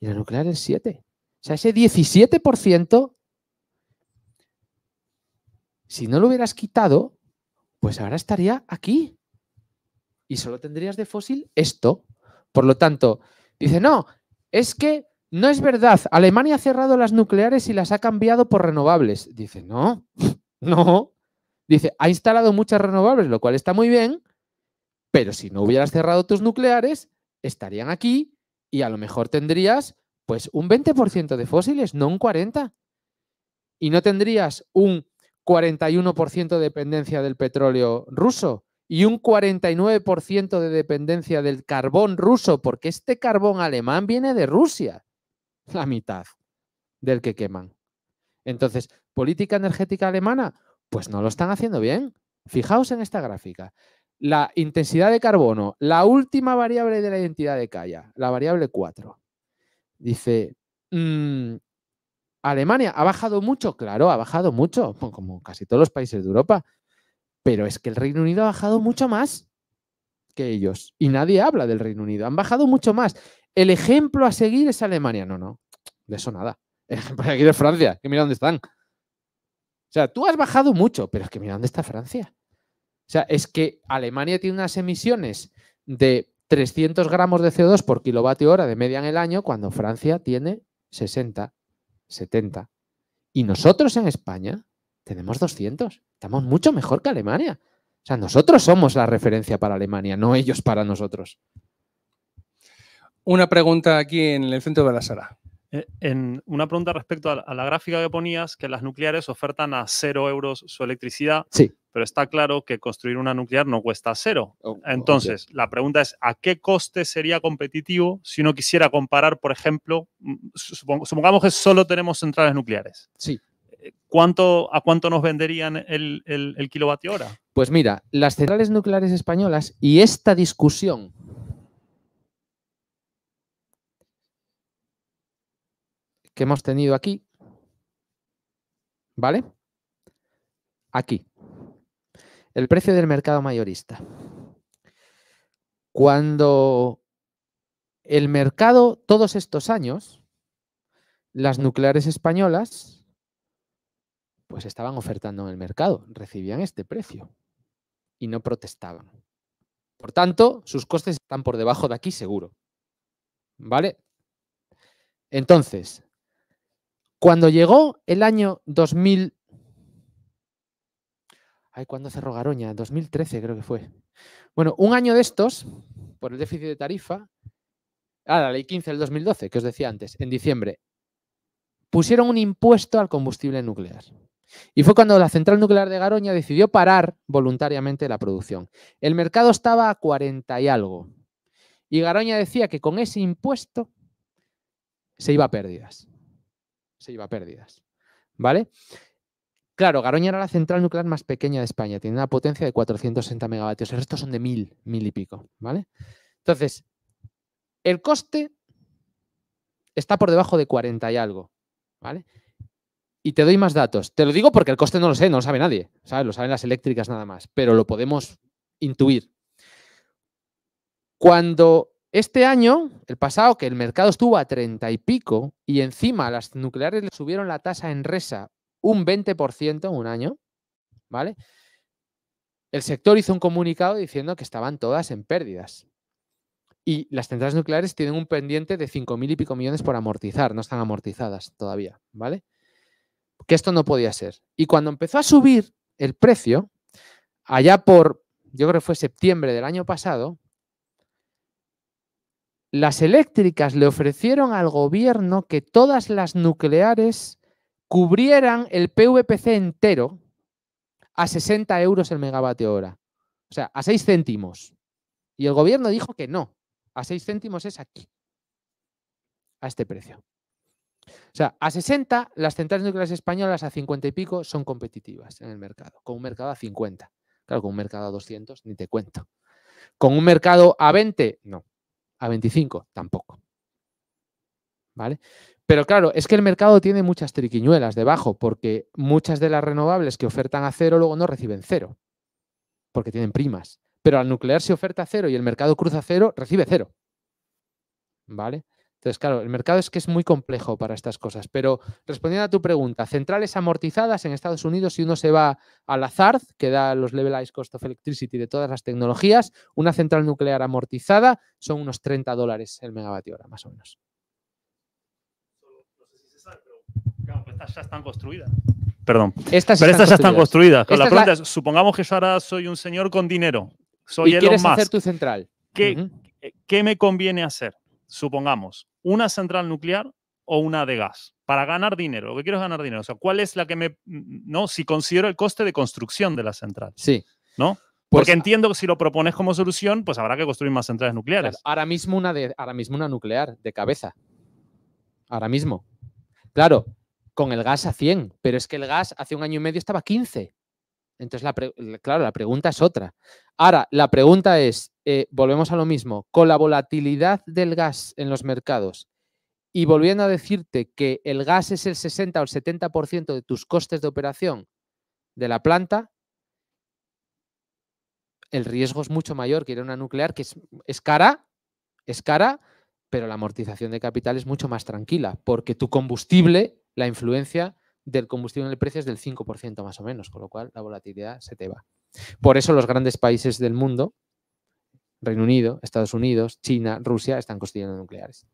y la nuclear del 7%. O sea, ese 17%, si no lo hubieras quitado, pues ahora estaría aquí y solo tendrías de fósil esto. Por lo tanto, dice, no, es que no es verdad. Alemania ha cerrado las nucleares y las ha cambiado por renovables. Dice, no, no. Dice, ha instalado muchas renovables, lo cual está muy bien, pero si no hubieras cerrado tus nucleares, estarían aquí y a lo mejor tendrías pues un 20% de fósiles, no un 40%. Y no tendrías un 41% de dependencia del petróleo ruso, y un 49% de dependencia del carbón ruso, porque este carbón alemán viene de Rusia, la mitad del que queman. Entonces, política energética alemana, pues no lo están haciendo bien. Fijaos en esta gráfica. La intensidad de carbono, la última variable de la identidad de Calla, la variable 4. Dice, mm, Alemania ha bajado mucho, claro, ha bajado mucho, como casi todos los países de Europa, pero es que el Reino Unido ha bajado mucho más que ellos. Y nadie habla del Reino Unido. Han bajado mucho más. El ejemplo a seguir es Alemania. No, no. De eso nada. El ejemplo a es Francia. Que mira dónde están. O sea, tú has bajado mucho, pero es que mira dónde está Francia. O sea, es que Alemania tiene unas emisiones de 300 gramos de CO2 por kilovatio hora de media en el año, cuando Francia tiene 60, 70. Y nosotros en España tenemos 200. Estamos mucho mejor que Alemania. O sea, nosotros somos la referencia para Alemania, no ellos para nosotros. Una pregunta aquí en el centro de la sala. Eh, en una pregunta respecto a la, gráfica que ponías, que las nucleares ofertan a cero euros su electricidad. Sí. Pero está claro que construir una nuclear no cuesta cero. Oh, oh, Entonces, la pregunta es, ¿a qué coste sería competitivo si uno quisiera comparar, por ejemplo, mm, supongamos que solo tenemos centrales nucleares? Sí. ¿cuánto, ¿a cuánto nos venderían el, el kilovatio hora? Pues mira, las centrales nucleares españolas y esta discusión que hemos tenido aquí, ¿vale? Aquí. El precio del mercado mayorista. Cuando el mercado, todos estos años, las nucleares españolas pues estaban ofertando en el mercado, recibían este precio y no protestaban. Por tanto, sus costes están por debajo de aquí seguro. ¿Vale? Entonces, cuando llegó el año 2000... Ay, ¿cuándo cerró Garoña? 2013 creo que fue. Bueno, un año de estos, por el déficit de tarifa, a ah, la ley 15 del 2012, que os decía antes, en diciembre, pusieron un impuesto al combustible nuclear. Y fue cuando la central nuclear de Garoña decidió parar voluntariamente la producción. El mercado estaba a 40 y algo. Y Garoña decía que con ese impuesto se iba a pérdidas. Se iba a pérdidas. ¿Vale? Claro, Garoña era la central nuclear más pequeña de España, tiene una potencia de 460 megavatios, el resto son de mil, mil y pico, ¿vale? Entonces, el coste está por debajo de 40 y algo, ¿vale? Y te doy más datos. Te lo digo porque el coste no lo sé, no lo sabe nadie. ¿sabes? Lo saben las eléctricas nada más, pero lo podemos intuir. Cuando este año, el pasado, que el mercado estuvo a 30 y pico y encima las nucleares subieron la tasa en resa un 20% en un año, ¿vale? El sector hizo un comunicado diciendo que estaban todas en pérdidas. Y las centrales nucleares tienen un pendiente de 5.000 y pico millones por amortizar, no están amortizadas todavía, ¿vale? que esto no podía ser. Y cuando empezó a subir el precio, allá por, yo creo que fue septiembre del año pasado, las eléctricas le ofrecieron al gobierno que todas las nucleares cubrieran el PVPC entero a 60 euros el megavatio hora, o sea, a 6 céntimos. Y el gobierno dijo que no, a 6 céntimos es aquí, a este precio. O sea, a 60 las centrales nucleares españolas a 50 y pico son competitivas en el mercado, con un mercado a 50. Claro, con un mercado a 200 ni te cuento. Con un mercado a 20, no. A 25 tampoco. ¿Vale? Pero claro, es que el mercado tiene muchas triquiñuelas debajo, porque muchas de las renovables que ofertan a cero luego no reciben cero, porque tienen primas. Pero al nuclear se oferta cero y el mercado cruza cero, recibe cero. ¿Vale? Entonces, claro, el mercado es que es muy complejo para estas cosas. Pero respondiendo a tu pregunta, centrales amortizadas en Estados Unidos, si uno se va al la que da los levelized cost of electricity de todas las tecnologías, una central nuclear amortizada son unos 30 dólares el megavatio hora, más o menos. No estas ya están construidas. Perdón. pero estas ya están construidas. la supongamos que yo ahora soy un señor con dinero. Soy ¿Y quieres hacer tu central. ¿Qué, ¿Qué me conviene hacer? Supongamos una central nuclear o una de gas, para ganar dinero. Lo que quiero es ganar dinero. O sea, ¿cuál es la que me... Mm, no, si considero el coste de construcción de la central. Sí. ¿No? Pues Porque entiendo que si lo propones como solución, pues habrá que construir más centrales nucleares. ahora, mismo una de, ahora mismo una nuclear de cabeza. Ahora mismo. Claro, con el gas a 100, pero es que el gas hace un año y medio estaba a 15. Entonces, la claro, la pregunta es otra. Ahora, la pregunta es, eh, volvemos a lo mismo, con la volatilidad del gas en los mercados y volviendo a decirte que el gas es el 60 o el 70% de tus costes de operación de la planta, el riesgo es mucho mayor que ir a una nuclear que es, es cara, es cara, pero la amortización de capital es mucho más tranquila, porque tu combustible, la influencia del combustible en el precio es del 5% más o menos, con lo cual la volatilidad se te va. Por eso los grandes países del mundo, Reino Unido, Estados Unidos, China, Rusia están construyendo nucleares.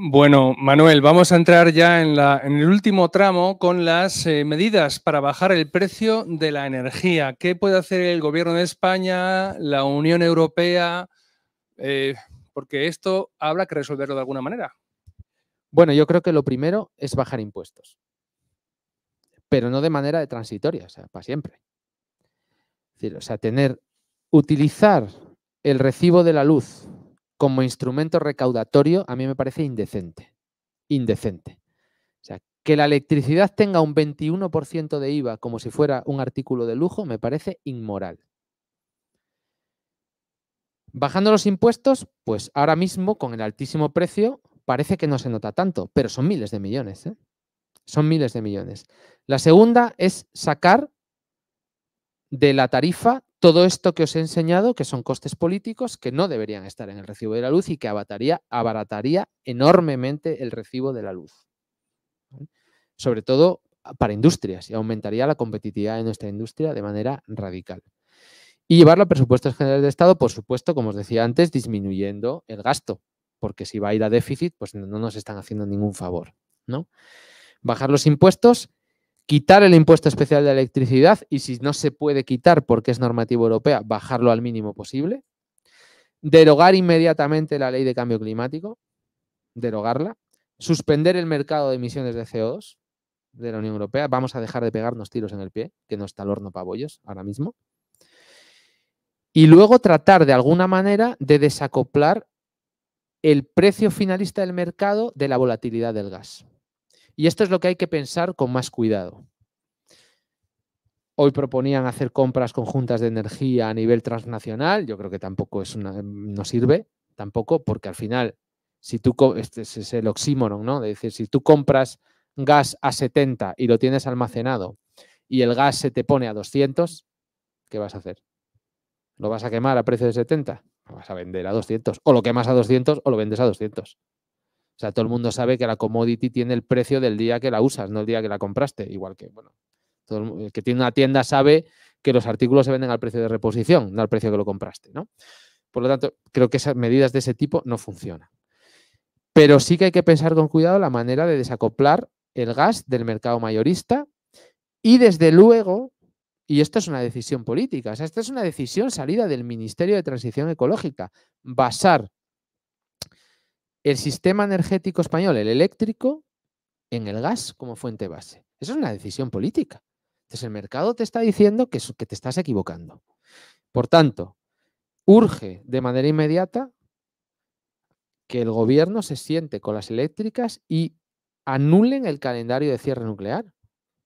Bueno, Manuel, vamos a entrar ya en, el último tramo con las eh, medidas para bajar el precio de la energía. ¿Qué puede hacer el Gobierno de España, la Unión Europea? Eh, porque esto habrá que resolverlo de alguna manera. Bueno, yo creo que lo primero es bajar impuestos, pero no de manera transitoria, o sea, para siempre. Es decir, o sea, tener Utilizar el recibo de la luz como instrumento recaudatorio a mí me parece indecente. Indecente. O sea, que la electricidad tenga un 21% de IVA como si fuera un artículo de lujo me parece inmoral. Bajando los impuestos, pues ahora mismo con el altísimo precio parece que no se nota tanto, pero son miles de millones. ¿eh? Son miles de millones. La segunda es sacar de la tarifa todo esto que os he enseñado, que son costes políticos que no deberían estar en el recibo de la luz y que abataría, abarataría enormemente el recibo de la luz. Sobre todo para industrias y aumentaría la competitividad de nuestra industria de manera radical. Y llevarlo a presupuestos generales de Estado, por supuesto, como os decía antes, disminuyendo el gasto, porque si va a ir a déficit, pues no nos están haciendo ningún favor. ¿no? Bajar los impuestos quitar el impuesto especial de electricidad y si no se puede quitar porque es normativa europea, bajarlo al mínimo posible. Derogar inmediatamente la ley de cambio climático, derogarla. Suspender el mercado de emisiones de CO2 de la Unión Europea. Vamos a dejar de pegarnos tiros en el pie, que no está el horno pabollos ahora mismo. Y luego tratar de alguna manera de desacoplar el precio finalista del mercado de la volatilidad del gas. Y esto es lo que hay que pensar con más cuidado. Hoy proponían hacer compras conjuntas de energía a nivel transnacional. Yo creo que tampoco es no sirve, tampoco, porque al final, si tú, este es el oxímoron, ¿no? De decir, si tú compras gas a 70 y lo tienes almacenado y el gas se te pone a 200, ¿qué vas a hacer? ¿Lo vas a quemar a precio de 70? Lo vas a vender a 200. O lo quemas a 200 o lo vendes a 200. O sea, todo el mundo sabe que la commodity tiene el precio del día que la usas, no el día que la compraste. Igual que, bueno, todo el que tiene una tienda sabe que los artículos se venden al precio de reposición, no al precio que lo compraste, ¿no? Por lo tanto, creo que esas medidas de ese tipo no funcionan. Pero sí que hay que pensar con cuidado la manera de desacoplar el gas del mercado mayorista y desde luego, y esto es una decisión política, o sea, esta es una decisión salida del Ministerio de Transición Ecológica, basar el sistema energético español, el eléctrico, en el gas como fuente base. Eso es una decisión política. Entonces el mercado te está diciendo que, que te estás equivocando. Por tanto, urge de manera inmediata que el gobierno se siente con las eléctricas y anulen el calendario de cierre nuclear.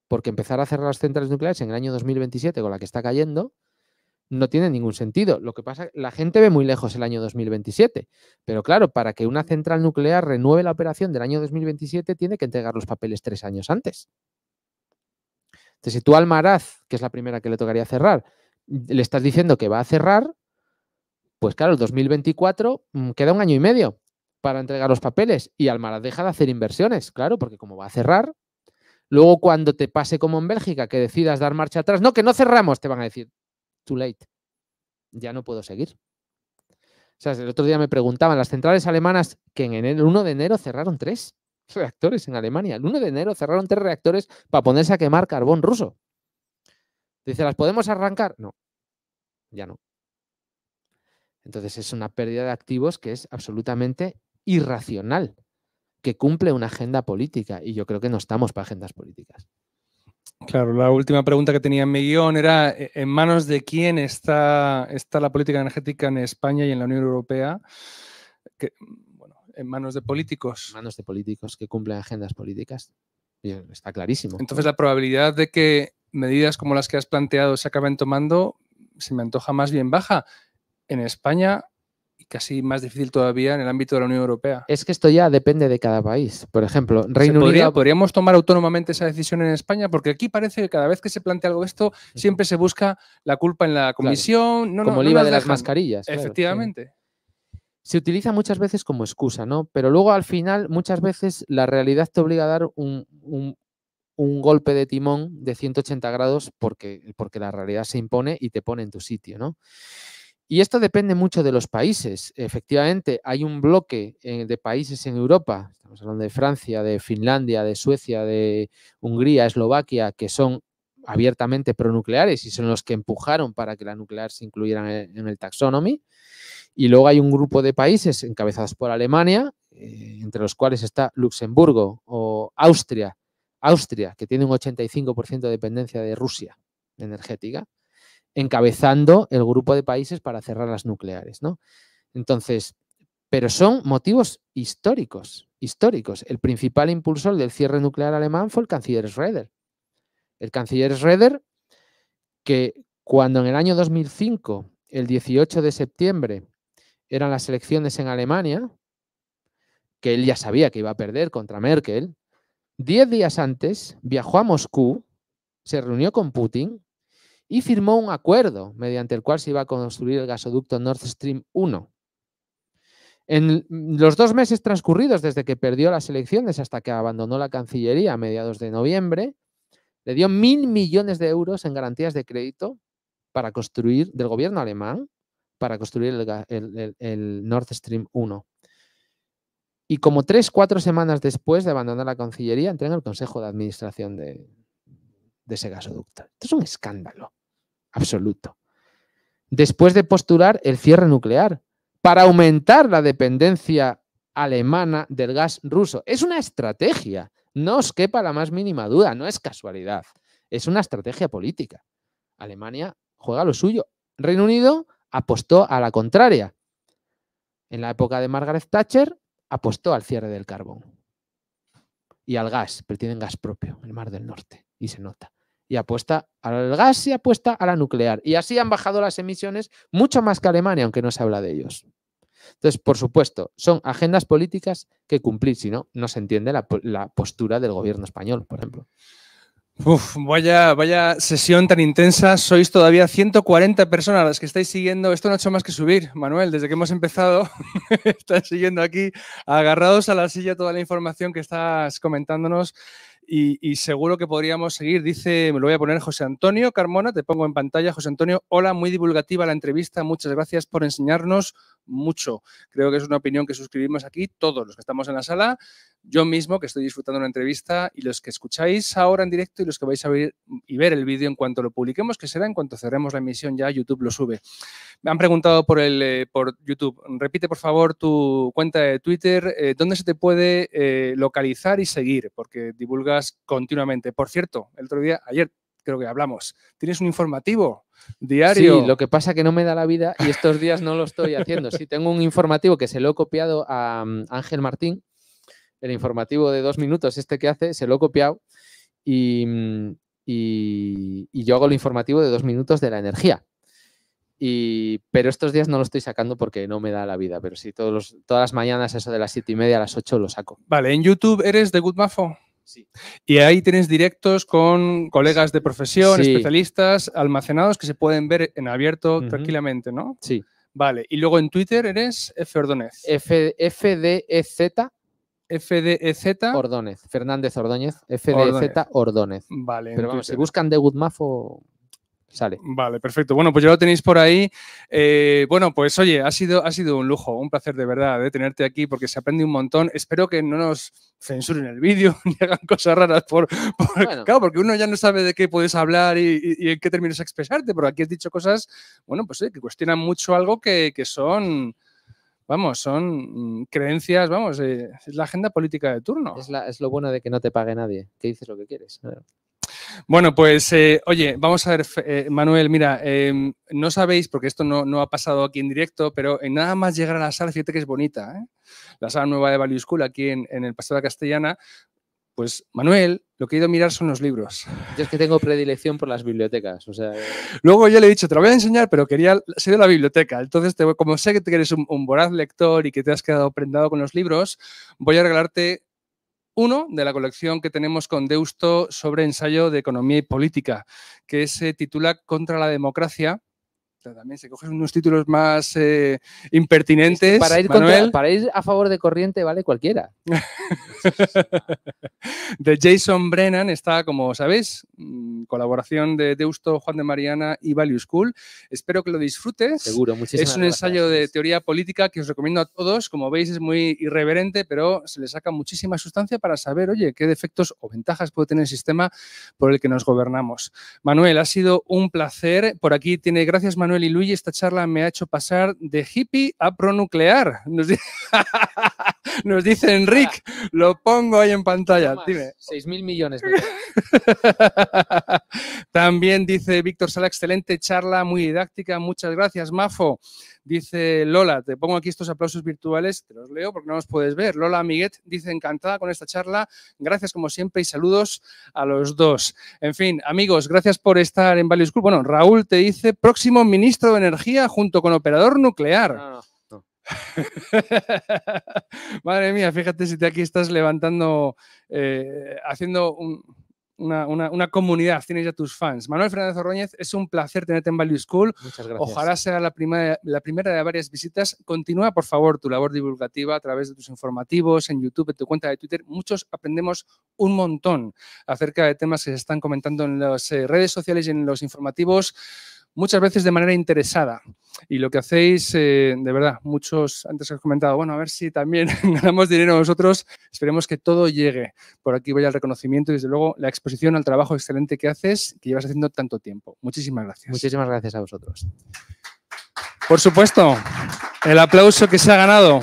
Porque empezar a cerrar las centrales nucleares en el año 2027 con la que está cayendo no tiene ningún sentido. Lo que pasa, es la gente ve muy lejos el año 2027, pero claro, para que una central nuclear renueve la operación del año 2027 tiene que entregar los papeles tres años antes. Entonces, si tú Almaraz que es la primera que le tocaría cerrar, le estás diciendo que va a cerrar, pues claro, el 2024 mm, queda un año y medio para entregar los papeles y Almaraz deja de hacer inversiones, claro, porque como va a cerrar, luego cuando te pase como en Bélgica, que decidas dar marcha atrás, no, que no cerramos, te van a decir, too late. Ya no puedo seguir. O sea, el otro día me preguntaban, las centrales alemanas que en el 1 de enero cerraron tres reactores en Alemania. El 1 de enero cerraron tres reactores para ponerse a quemar carbón ruso. Dice, ¿las podemos arrancar? No, ya no. Entonces es una pérdida de activos que es absolutamente irracional, que cumple una agenda política y yo creo que no estamos para agendas políticas. Claro, la última pregunta que tenía en mi guión era, eh, ¿en manos de quién está, está la política energética en España y en la Unión Europea? bueno, en manos de políticos. En manos de políticos que cumplen agendas políticas. está clarísimo. Entonces la probabilidad de que medidas como las que has planteado se acaben tomando se me antoja más bien baja. En España casi más difícil todavía en el ámbito de la Unión Europea. Es que esto ya depende de cada país. Por ejemplo, Reino Unido. ¿Podríamos tomar autónomamente esa decisión en España? Porque aquí parece que cada vez que se plantea algo esto, siempre se busca la culpa en la comisión. No, como el IVA de las mascarillas. Efectivamente. Se utiliza muchas veces como excusa, ¿no? Pero luego al final, muchas veces, la realidad te obliga a dar un, golpe de timón de 180 grados porque, porque la realidad se impone y te pone en tu sitio, ¿no? Y esto depende mucho de los países. Efectivamente, hay un bloque eh, de países en Europa, estamos hablando de Francia, de Finlandia, de Suecia, de Hungría, Eslovaquia, que son abiertamente pronucleares y son los que empujaron para que la nuclear se incluyera en el taxonomy. Y luego hay un grupo de países encabezados por Alemania, eh, entre los cuales está Luxemburgo o Austria, Austria, que tiene un 85% de dependencia de Rusia energética encabezando el grupo de países para cerrar las nucleares, ¿no? Entonces, pero son motivos históricos, históricos. El principal impulsor del cierre nuclear alemán fue el canciller Schroeder. El canciller Schroeder, que cuando en el año 2005, el 18 de septiembre, eran las elecciones en Alemania, que él ya sabía que iba a perder contra Merkel, diez días antes viajó a Moscú, se reunió con Putin y firmó un acuerdo mediante el cual se iba a construir el gasoducto Nord Stream 1. En mm, los dos meses transcurridos desde que perdió las elecciones hasta que abandonó la Cancillería a mediados de noviembre, le dio mil millones de euros en garantías de crédito para construir, del gobierno alemán, para construir el, Nord Stream 1. Y como tres, cuatro semanas después de abandonar la Cancillería, entró en el Consejo de Administración de, de ese gasoducto. Esto es un escándalo absoluto. Después de postular el cierre nuclear, para aumentar la dependencia alemana del gas ruso. Es una estrategia, no os quepa la más mínima duda, no es casualidad, es una estrategia política. Alemania juega lo suyo. Reino Unido apostó a la contraria. En la época de Margaret Thatcher apostó al cierre del carbón y al gas, pero tienen gas propio, el Mar del Norte, y se nota y apuesta al gas y apuesta a la nuclear. Y así han bajado las emisiones mucho más que Alemania, aunque no se habla de ellos. Entonces, por supuesto, son agendas políticas que cumplir, si no, no se entiende la, postura del gobierno español, por ejemplo. vaya, vaya sesión tan intensa. Sois todavía 140 personas las que estáis siguiendo. Esto no ha hecho más que subir, Manuel. Desde que hemos empezado, estás siguiendo aquí, agarrados a la silla toda la información que estás comentándonos y, seguro que podríamos seguir. Dice, me lo voy a poner José Antonio Carmona, te pongo en pantalla. José Antonio, hola, muy divulgativa la entrevista, muchas gracias por enseñarnos mucho. Creo que es una opinión que suscribimos aquí todos los que estamos en la sala yo mismo que estoy disfrutando una entrevista y los que escucháis ahora en directo y los que vais a ver y ver el vídeo en cuanto lo publiquemos, que será en cuanto cerremos la emisión ya, YouTube lo sube. Me han preguntado por, el, eh, por YouTube, repite por favor tu cuenta de Twitter, eh, dónde se te puede eh, localizar y seguir, porque divulgas continuamente. Por cierto, el otro día, ayer creo que hablamos. Tienes un informativo diario. Sí, lo que pasa que no me da la vida y estos días no lo estoy haciendo. Sí, tengo un informativo que se lo he copiado a mm, Ángel Martín, el informativo de dos minutos, este que hace, se lo he copiado y, yo hago el informativo de dos minutos de la energía. pero estos días no lo estoy sacando porque no me da la vida, pero sí, todas las mañanas, eso de las siete y media a las ocho, lo saco. Vale, en YouTube eres de Good Sí. Y ahí tienes directos con colegas de profesión, especialistas, almacenados que se pueden ver en abierto tranquilamente, ¿no? Sí. Vale, y luego en Twitter eres F. Ordonez. F, F D E Z FDEZ. Ordóñez, Fernández Ordóñez, FDEZ e Ordóñez. Vale. Pero vamos, si buscan de o sale. Vale, perfecto. Bueno, pues ya lo tenéis por ahí. Eh, bueno, pues oye, ha sido, ha sido un lujo, un placer de verdad de eh, tenerte aquí porque se aprende un montón. Espero que no nos censuren el vídeo ni hagan cosas raras por, claro, porque uno ya no sabe de qué puedes hablar y, en qué términos expresarte, pero aquí has dicho cosas, bueno, pues que cuestionan mucho algo que, que son vamos, son mm, creencias, vamos, eh, es la agenda política de turno. Es, lo bueno de que no te pague nadie, que dices lo que quieres. Bueno, pues eh, oye, vamos a ver, eh, Manuel, mira, em, no sabéis, porque esto no, ha pasado aquí en directo, pero en nada más llegar a la sala, fíjate que es bonita, la sala nueva de Value School aquí en, en el Paseo de la Castellana, pues Manuel, lo que he ido a mirar son los libros. Yo es que tengo predilección por las bibliotecas. O sea... Eh. Luego ya le he dicho, te lo voy a enseñar, pero quería ser de la biblioteca. Entonces, como sé que eres un, un, voraz lector y que te has quedado prendado con los libros, voy a regalarte uno de la colección que tenemos con Deusto sobre ensayo de economía y política, que se titula Contra la democracia también se cogen unos títulos más eh, impertinentes. Para ir, para ir a favor de corriente vale cualquiera. de Jason Brennan está, como sabéis, colaboración de Deusto, Juan de Mariana y Value School. Espero que lo disfrutes. Seguro, muchísimas gracias. Es un ensayo de teoría política que os recomiendo a todos. Como veis, es muy irreverente, pero se le saca muchísima sustancia para saber, oye, qué defectos o ventajas puede tener el sistema por el que nos gobernamos. Manuel, ha sido un placer. Por aquí tiene, gracias Manuel y Luis. esta charla me ha hecho pasar de hippie a pronuclear. Nos dice Enrique, lo pongo ahí en pantalla, dime. 6.000 millones. También dice Víctor Sala, excelente charla, muy didáctica, muchas gracias, Mafo. Dice Lola, te pongo aquí estos aplausos virtuales, te los leo porque no los puedes ver. Lola Amiguet dice, encantada con esta charla, gracias como siempre y saludos a los dos. En fin, amigos, gracias por estar en Value School. Bueno, Raúl te dice, próximo ministro de Energía junto con operador nuclear. Madre mía, fíjate si te aquí estás levantando, eh, haciendo una, comunidad, tienes ya tus fans. Manuel Fernández Orroñez, es un placer tenerte en Value School. Muchas gracias. Ojalá sea la, la primera de varias visitas. Continúa, por favor, tu labor divulgativa a través de tus informativos, en YouTube, en tu cuenta de Twitter. Muchos aprendemos un montón acerca de temas que se están comentando en las eh, redes sociales y en los informativos muchas veces de manera interesada. Y lo que hacéis, eh, de verdad, muchos antes os he comentado, bueno, a ver si también ganamos dinero nosotros, esperemos que todo llegue. Por aquí vaya el reconocimiento y desde luego la exposición al trabajo excelente que haces, que llevas haciendo tanto tiempo. Muchísimas gracias. Muchísimas gracias a vosotros. Por supuesto, el aplauso que se ha ganado.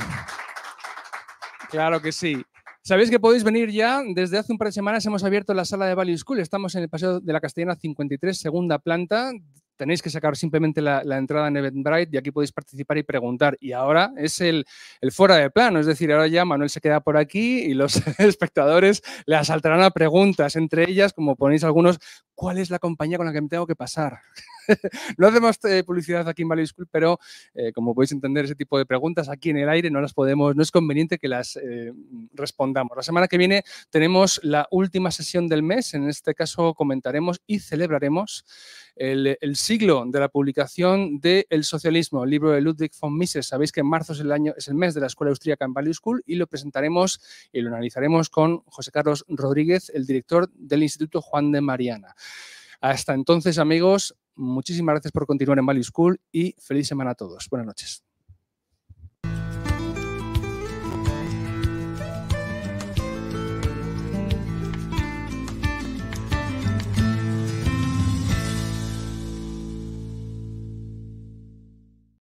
Claro que sí. Sabéis que podéis venir ya. Desde hace un par de semanas hemos abierto la sala de Value School. Estamos en el Paseo de la Castellana 53, segunda planta tenéis que sacar simplemente la, entrada en Eventbrite y aquí podéis participar y preguntar. Y ahora es el, el, fuera de plano, es decir, ahora ya Manuel se queda por aquí y los espectadores le asaltarán a preguntas, entre ellas, como ponéis algunos, ¿cuál es la compañía con la que me tengo que pasar? no hacemos eh, publicidad aquí en Valley School, pero eh, como podéis entender, ese tipo de preguntas aquí en el aire no las podemos, no es conveniente que las eh, respondamos. La semana que viene tenemos la última sesión del mes, en este caso comentaremos y celebraremos el, siglo de la publicación de El socialismo, el libro de Ludwig von Mises. Sabéis que en marzo es el, año, es el mes de la Escuela Austríaca en Valley School y lo presentaremos y lo analizaremos con José Carlos Rodríguez, el director del Instituto Juan de Mariana. Hasta entonces, amigos, Muchísimas gracias por continuar en Value School y feliz semana a todos. Buenas noches.